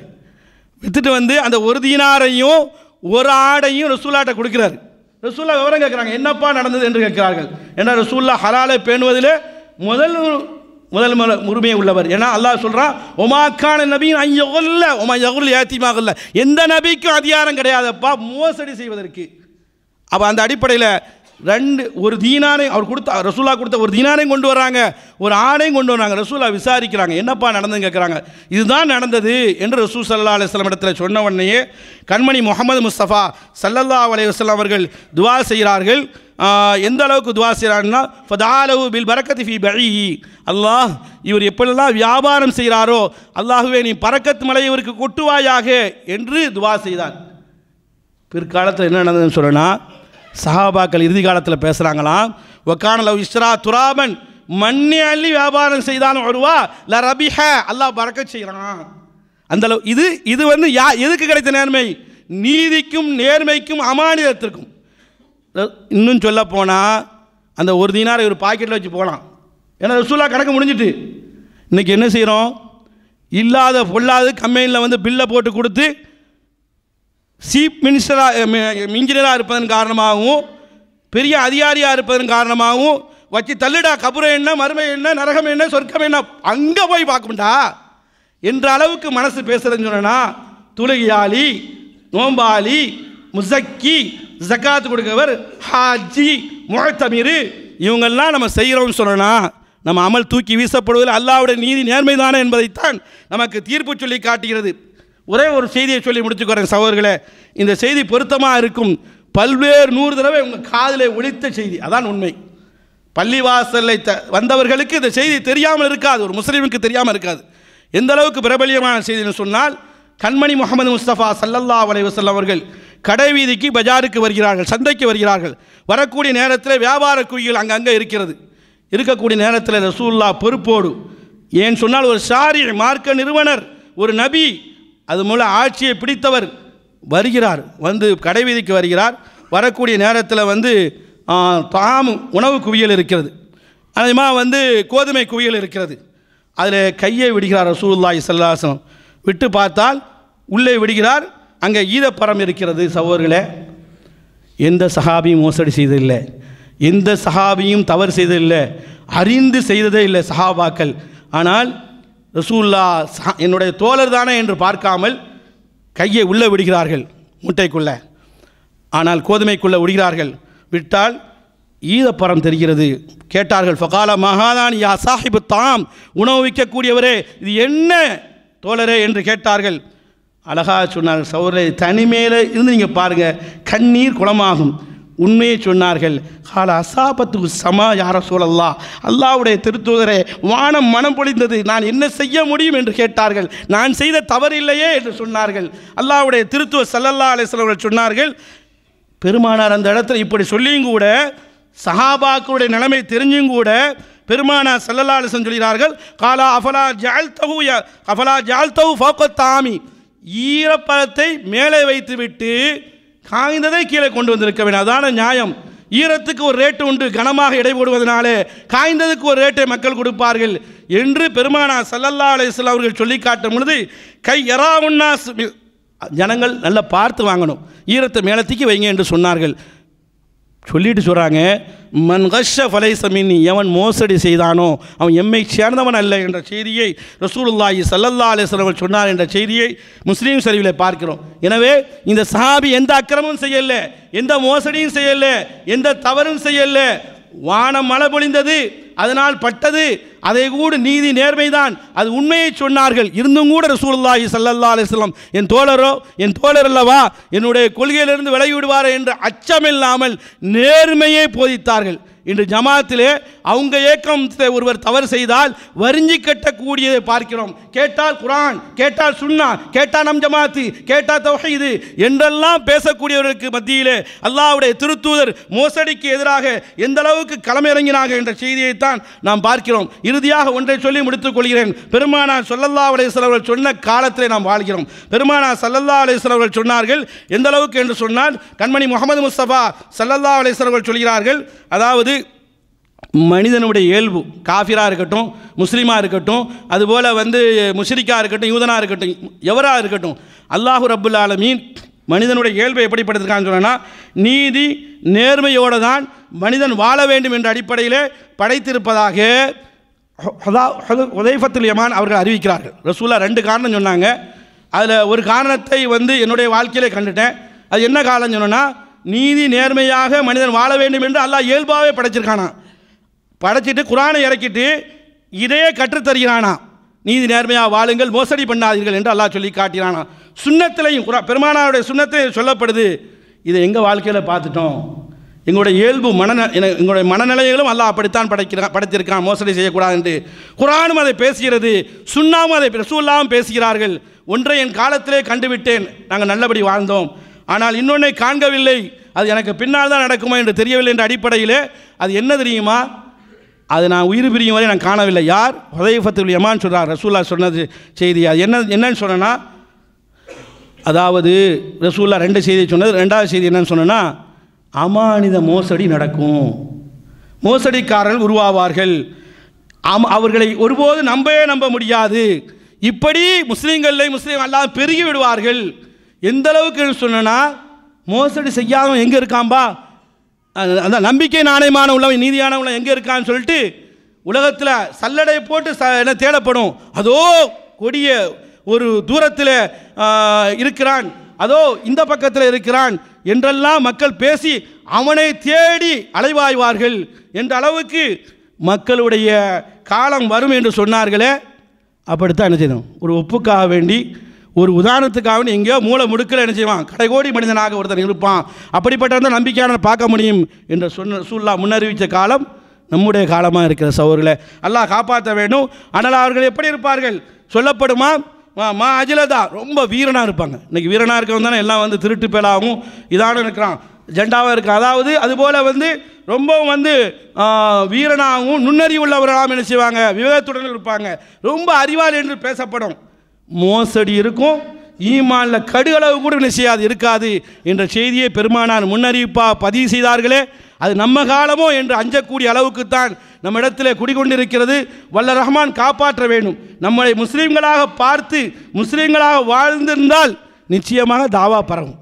விற்றுட்டு வந்து அந்த ஒரு தீனாரையும் ஒரு ஆடையும் ரசூலாட்டை கொடுக்குறாரு ரசூல்லா விவரம் கேட்குறாங்க என்னப்பா நடந்தது என்று கேட்கிறார்கள் ஏன்னா ரசூல்லா ஹலாலை பேணுவதில் முதல் முதல் உரிமையை உள்ளவர் ஏன்னா அல்லாஹ் சொல்கிறான் ஒமாக்கான நபியும் ஐயொல்ல ஒமா எவ்வளோ ஏத்தியமாக இல்லை எந்த நபிக்கும் அதிகாரம் கிடையாதப்பா மோசடி செய்வதற்கு அப்போ அந்த அடிப்படையில் ரெண்டு ஒரு தீனானே அவர் கொடுத்த ரசூலா கொடுத்த ஒரு தீனானையும் கொண்டு வராங்க ஒரு ஆணையும் கொண்டு வராங்க ரசூலா விசாரிக்கிறாங்க என்னப்பா நடந்ததுன்னு கேட்குறாங்க இதுதான் நடந்தது என்று ரசூ சல்லா அலுவலம் இடத்துல சொன்ன உடனேயே கண்மணி முகமது முஸ்தபா சல்லல்லா அலையுஸ்லாம் அவர்கள் துவா செய்கிறார்கள் எந்த அளவுக்கு துவா செய்கிறாங்கன்னா ஃபதாலவு பில் பரக்கத்து ஃபி பழி அல்லாஹ் இவர் எப்படிலாம் வியாபாரம் செய்கிறாரோ அல்லாஹுவே நீ பறக்கத் மலை இவருக்கு கொட்டுவாயாக என்று துவா செய்தார் பிற்காலத்தில் என்ன நடந்ததுன்னு சொல்லுன்னா சஹாபாக்கள் இறுதி காலத்தில் பேசுகிறாங்களாம் ஒக்கான லவ் இஸ்ரா துராபன் மண்ணி அள்ளி வியாபாரம் செய்தாலும் வருவா ல ரபிஹ அல்லாஹ் பறக்க செய்கிறான் அளவு இது இது வந்து யா எதுக்கு கிடைத்த நேர்மை நீதிக்கும் நேர்மைக்கும் அமானியத்திற்கும் இன்னும் சொல்ல போனால் அந்த ஒரு தீனாரை ஒரு பாக்கெட்டில் வச்சு போகலாம் ஏன்னா ரசூலா கணக்கு முடிஞ்சிட்டு இன்றைக்கி என்ன செய்கிறோம் இல்லாத பொல்லாது கம்பெனியில் வந்து பில்லை போட்டு கொடுத்து சீஃப் மினிஸ்டராக இன்ஜினியராக இருப்பதன் காரணமாகவும் பெரிய அதிகாரியாக இருப்பதன் காரணமாகவும் வச்சு தள்ளுடா கபுரம் என்ன மருமை என்ன நரகம் என்ன சொர்க்கம் என்ன அங்கே போய் பார்க்கும்டா என்ற அளவுக்கு மனசு பேசுகிறேன்னு சொன்னா துலகியாளி நோம்பாளி முசக்கி ஜக்காத்து கொடுக்கவர் ஹாஜி முழத்தமீர் இவங்கெல்லாம் நம்ம செய்கிறோம்னு சொல்லணும் நம்ம அமல் தூக்கி வீசப்படுவதில் அல்லாவுடைய நீதி நேர்மைதானே என்பதைத்தான் நமக்கு தீர்ப்பு சொல்லி காட்டுகிறது ஒரே ஒரு செய்தியை சொல்லி முடிச்சுக்கிறேன் சகோதரர்களே இந்த செய்தி பொருத்தமாக இருக்கும் பல்வேறு நூறு தடவை உங்கள் காதில் ஒழித்த செய்தி அதான் உண்மை பள்ளிவாசலை த வந்தவர்களுக்கு இந்த செய்தி தெரியாமல் இருக்காது ஒரு முஸ்லீமுக்கு தெரியாமல் இருக்காது எந்த அளவுக்கு பிரபலியமான செய்தின்னு சொன்னால் கண்மணி முகமது முஸ்தபா சல்லல்லா அலைவசல்லம் அவர்கள் கடை வீதிக்கு பஜாருக்கு வருகிறார்கள் சந்தைக்கு வருகிறார்கள் வரக்கூடிய நேரத்தில் வியாபார குயில் அங்கங்கே இருக்கிறது இருக்கக்கூடிய நேரத்தில் ரசூல்லா பொறுப்போடு ஏன் சொன்னால் ஒரு சாரி மார்க்க நிறுவனர் ஒரு நபி அது மூலம் ஆட்சியை பிடித்தவர் வருகிறார் வந்து கடைவீதிக்கு வருகிறார் வரக்கூடிய நேரத்தில் வந்து தாமும் உணவு குவியல் இருக்கிறது அதிகமாக வந்து கோதுமை குவியல் இருக்கிறது அதில் கையை விடுகிறார் ரசூல்லாய் சல்லாசனம் விட்டு பார்த்தால் உள்ளே விடுகிறார் அங்கே ஈதப்பரம் இருக்கிறது சகோதர்களே எந்த சஹாபியும் மோசடி செய்ததில்லை எந்த சஹாபியும் தவறு செய்ததில்லை அறிந்து செய்ததே இல்லை சஹாபாக்கள் ஆனால் ரசூல்லா என்னுடைய தோழர் தானே என்று பார்க்காமல் கையை உள்ளே விடுகிறார்கள் முட்டைக்குள்ளே ஆனால் கோதுமைக்குள்ளே விடுகிறார்கள் விட்டால் ஈதப்பரம் தெரிகிறது கேட்டார்கள் ஃபகால மகாதான் யா சாஹிபு தாம் உணவு விற்கக்கூடியவரே இது என்ன தோழரே என்று கேட்டார்கள் அழகாக சொன்னார்கள் சௌரே தனிமேலே இருந்து நீங்கள் பாருங்கள் கண்ணீர் குளமாகும் உண்மையை சொன்னார்கள் கால அசாபத்து சமா யார சூழல்லா அல்லாவுடைய திருத்தூதரே வானம் மனம் பொழிந்தது நான் என்ன செய்ய முடியும் என்று கேட்டார்கள் நான் செய்த தவறு இல்லையே என்று சொன்னார்கள் அல்லாவுடைய திருத்துவ சல்லல்லா அலிஸ்வர்கள் சொன்னார்கள் பெருமானார் அந்த இடத்துல இப்படி சொல்லியும் கூட சஹாபாக்களுடைய நிலைமை தெரிஞ்சும் கூட பெருமானார் சல்லல்லா அலிஸ்வன் சொல்கிறார்கள் காலா அஃபலா ஜால் தகு அஃபலா ஜால் தகு தாமி ஈரப்பழத்தை மேலே வைத்துவிட்டு காய்ந்ததை கீழே கொண்டு வந்திருக்க வேண்டும் அதான நியாயம் ஈரத்துக்கு ஒரு ரேட்டு உண்டு கனமாக இடை போடுவதனாலே காய்ந்ததுக்கு ஒரு ரேட்டை மக்கள் கொடுப்பார்கள் என்று பெருமானா சல்லல்லா அலிஸ்லாம் அவர்கள் சொல்லி காட்டும் பொழுது கை எறாவுன்னா ஜனங்கள் நல்லா பார்த்து வாங்கணும் ஈரத்தை மேலத்துக்கு வைங்க என்று சொன்னார்கள் சொல்லிட்டு சொல்கிறாங்க மன்கஷ சமின் எவன் மோசடி செய்தானோ அவன் எம்மை சேர்ந்தவன் அல்ல என்ற செய்தியை ரசூலுல்லாஹி சல்லல்லா அலிஸ்லவன் சொன்னார் என்ற செய்தியை முஸ்லீம் சரிவில் பார்க்கிறோம் எனவே இந்த சஹாபி எந்த அக்கிரமும் செய்யலை எந்த மோசடியும் செய்யலை எந்த தவறும் செய்யலை வானம் மழை பொழிந்தது அதனால் பட்டது அதை கூட நீதி நேர்மைதான் அது உண்மையை சொன்னார்கள் இருந்தும் கூட ரசூலுல்லாஹி சல்லா அலிஸ்லாம் என் தோழரோ என் தோழர் அல்லவா என்னுடைய கொள்கையிலிருந்து விலகிவிடுவாரா என்ற அச்சமில்லாமல் நேர்மையை போதித்தார்கள் இன்று ஜமாத்திலே அவங்க ஏக்கம் ஒருவர் தவறு செய்தால் வரிஞ்சி கட்டக்கூடியதை பார்க்கிறோம் கேட்டால் குரான் கேட்டால் சுண்ணா கேட்டால் நம் ஜமாத்து கேட்டால் தொகைது என்றெல்லாம் பேசக்கூடியவர்களுக்கு மத்தியிலே அல்லாவுடைய திருத்தூதர் மோசடிக்கு எதிராக எந்த அளவுக்கு களமிறங்கினாங்க என்ற செய்தியைத்தான் நாம் பார்க்கிறோம் இறுதியாக ஒன்றை சொல்லி முடித்துக்கொள்கிறேன் பெருமானார் சொல்லல்லா அலேஸ்வரர்கள் சொன்ன காலத்திலே நாம் வாழ்கிறோம் பெருமானார் சல்லல்லா அலேஸ்வரர்கள் சொன்னார்கள் எந்த அளவுக்கு என்று சொன்னால் கண்மணி முகமது முஸ்தபா சல்லல்லா அலேஸ்வரர்கள் சொல்கிறார்கள் அதாவது மனிதனுடைய இயல்பு காஃபிராக இருக்கட்டும் முஸ்லீமாக இருக்கட்டும் அதுபோல் வந்து முஷ்ரிக்காக இருக்கட்டும் யூதனாக இருக்கட்டும் எவராக இருக்கட்டும் அல்லாஹூ ரபுல் ஆலமீன் மனிதனுடைய இயல்பை எப்படிப்பட்டிருக்கான்னு சொன்னால் நீதி நேர்மையோடு தான் மனிதன் வாழ வேண்டும் என்ற அடிப்படையில் படைத்திருப்பதாக உதயபத்துல் யமான் அவர்கள் அறிவிக்கிறார்கள் ரசூலா ரெண்டு காரணம் சொன்னாங்க அதில் ஒரு காரணத்தை வந்து என்னுடைய வாழ்க்கையிலே கண்டுட்டேன் அது என்ன காரணம் சொன்னால் நீதி நேர்மையாக மனிதன் வாழ வேண்டும் என்று அல்லாஹ் இயல்பாகவே படைச்சிருக்கானான் படைச்சிட்டு குரானை இறக்கிட்டு இதே கற்றுத்தருகிறானா நீதி நேர்மையாக வாழுங்கள் மோசடி பண்ணாதீர்கள் என்று அல்லாஹ் சொல்லி காட்டினானா சுண்ணத்திலையும் குரா பெருமானாருடைய சுண்ணத்திலையும் சொல்லப்படுது இதை எங்கள் வாழ்க்கையில் பார்த்துட்டோம் எங்களுடைய இயல்பு மனந எங்களுடைய மனநிலைகளும் அல்லாஹ் அப்படித்தான் படைக்கிறான் படைத்திருக்கான் மோசடி செய்யக்கூடாது என்று குரானும் அதை பேசுகிறது சுண்ணாமும் அதை பிரசூல்லாமல் பேசுகிறார்கள் ஒன்றை என் காலத்திலே கண்டுவிட்டேன் நாங்கள் நல்லபடி வாழ்ந்தோம் ஆனால் இன்னொன்றை காண்கவில்லை அது எனக்கு பின்னால் தான் நடக்குமா என்று தெரியவில்லை என்ற அடிப்படையில் அது என்ன தெரியுமா அது நான் உயிர் பிரியும் வரை நான் காணவில்லை யார் ஹுதைஃபத்துல் யமான் சொல்கிறார் ரசூல்லா சொன்னது செய்தி அது என்ன என்னன்னு சொன்னால் அதாவது ரசூல்லா ரெண்டு செய்தி சொன்னது ரெண்டாவது செய்தி என்னன்னு சொன்னேன்னா அமானித மோசடி நடக்கும் மோசடிக்காரர்கள் உருவாவார்கள் அம் அவர்களை ஒருபோது நம்பவே நம்ப முடியாது இப்படி முஸ்லீம்களை முஸ்லீம் அல்லாத பெருகி விடுவார்கள் எந்த அளவுக்கு சொன்னால் மோசடி செய்யாதவன் எங்கே இருக்காம்பா அந்த நம்பிக்கை நாணயமான உள்ளவன் நீதியான எங்கே இருக்கான்னு சொல்லிட்டு உலகத்தில் சல்லடை போட்டு ச என்ன தேடப்படும் அதோ கொடிய ஒரு தூரத்தில் இருக்கிறான் அதோ இந்த பக்கத்தில் இருக்கிறான் என்றெல்லாம் மக்கள் பேசி அவனை தேடி அலைவாய்வார்கள் என்ற அளவுக்கு மக்களுடைய காலம் வரும் என்று சொன்னார்களே அப்படித்தான் என்ன செய்யணும் ஒரு ஒப்புக்காக வேண்டி ஒரு உதாரணத்துக்காக எங்கேயோ மூளை முடுக்கல என்ன செய்வான் கடைகோடி மனிதனாக ஒருத்தன் இருப்பான் அப்படிப்பட்ட நம்பிக்கையான பார்க்க முடியும் என்ற சொன்ன சூழ்நா முன்னறிவித்த காலம் நம்முடைய காலமாக இருக்கிற சவர்களை அல்லாஹ் காப்பாற்ற வேணும் ஆனால் அவர்கள் எப்படி இருப்பார்கள் சொல்லப்படுமா மா அஜிலதா ரொம்ப வீரனாக இருப்பாங்க இன்றைக்கி வீரனாக இருக்கவங்க தானே எல்லாம் வந்து திருட்டு பேலாகவும் இதான இருக்கிறான் ஜெண்டாவாக இருக்கான் அதாவது அதுபோல் வந்து ரொம்பவும் வந்து வீரனாகவும் நுண்ணறிவுள்ளவர்களாகவும் என்ன செய்வாங்க விவேகத்துடன் இருப்பாங்க ரொம்ப அறிவாளி என்று பேசப்படும் மோசடி இருக்கும் ஈமானில் கடுகளவு கூட என்ன இருக்காது என்ற செய்தியை பெருமானார் முன்னறிவிப்பாக பதிவு செய்தார்களே அது நம்ம காலமோ என்று அஞ்சக்கூடிய அளவுக்குத்தான் நம்ம இடத்துல குடிகொண்டிருக்கிறது வல்ல ரஹ்மான் காப்பாற்ற வேண்டும் நம்மளை முஸ்லீம்களாக பார்த்து முஸ்லீம்களாக வாழ்ந்திருந்தால் நிச்சயமாக தாவா பரவும்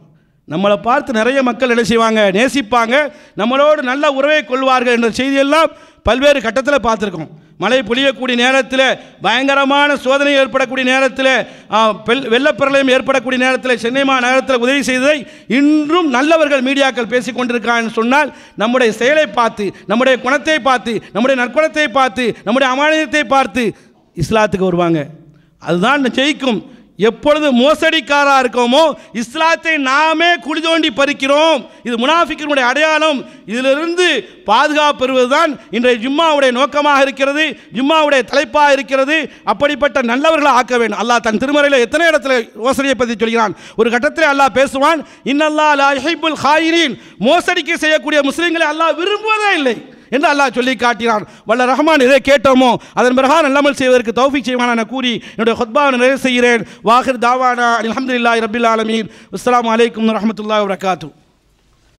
நம்மளை பார்த்து நிறைய மக்கள் என்ன செய்வாங்க நேசிப்பாங்க நம்மளோடு நல்ல உறவை கொள்வார்கள் என்ற செய்தியெல்லாம் பல்வேறு கட்டத்தில் பார்த்துருக்கோம் மழை பொழியக்கூடிய நேரத்தில் பயங்கரமான சோதனை ஏற்படக்கூடிய நேரத்தில் வெள்ளப்பிரளயம் ஏற்படக்கூடிய நேரத்தில் சென்னை மாநகரத்தில் உதவி செய்ததை இன்றும் நல்லவர்கள் மீடியாக்கள் பேசிக் கொண்டிருக்கான்னு சொன்னால் நம்முடைய செயலை பார்த்து நம்முடைய குணத்தை பார்த்து நம்முடைய நற்குணத்தை பார்த்து நம்முடைய அமானியத்தை பார்த்து இஸ்லாத்துக்கு வருவாங்க அதுதான் ஜெயிக்கும் எப்பொழுது மோசடிக்காராக இருக்கோமோ இஸ்லாத்தை நாமே குழி தோண்டி பறிக்கிறோம் இது முனாஃபிக்கினுடைய அடையாளம் இதிலிருந்து பாதுகாப்பு பெறுவதுதான் இன்றைய ஜும்மாவுடைய நோக்கமாக இருக்கிறது ஜிம்மாவுடைய தலைப்பாக இருக்கிறது அப்படிப்பட்ட நல்லவர்களை ஆக்க வேண்டும் அல்லாஹ் தன் திருமறையில் எத்தனை இடத்துல மோசடியை பற்றி சொல்கிறான் ஒரு கட்டத்தில் அல்லாஹ் பேசுவான் இன்னல்லா ஹைபுல் ஹாயிரின் மோசடிக்கு செய்யக்கூடிய முஸ்லீம்களை அல்லாஹ் விரும்புவதே இல்லை என்று அல்லாஹ் சொல்லி காட்டினார் வல்ல ரஹ்மான் எதை கேட்டோமோ அதன் பிரகாரம் அல்லாமல் செய்வதற்கு தௌஃபிக் செய்வான் என கூறி என்னுடைய ஹொத்பாவை நிறைவு செய்கிறேன் வாஹிர் தாவானா அலமதுல்லா ரபில் ஆலமீர் அஸ்லாம் வலைக்கம் வரமத்துல்லா வரகாத்தூ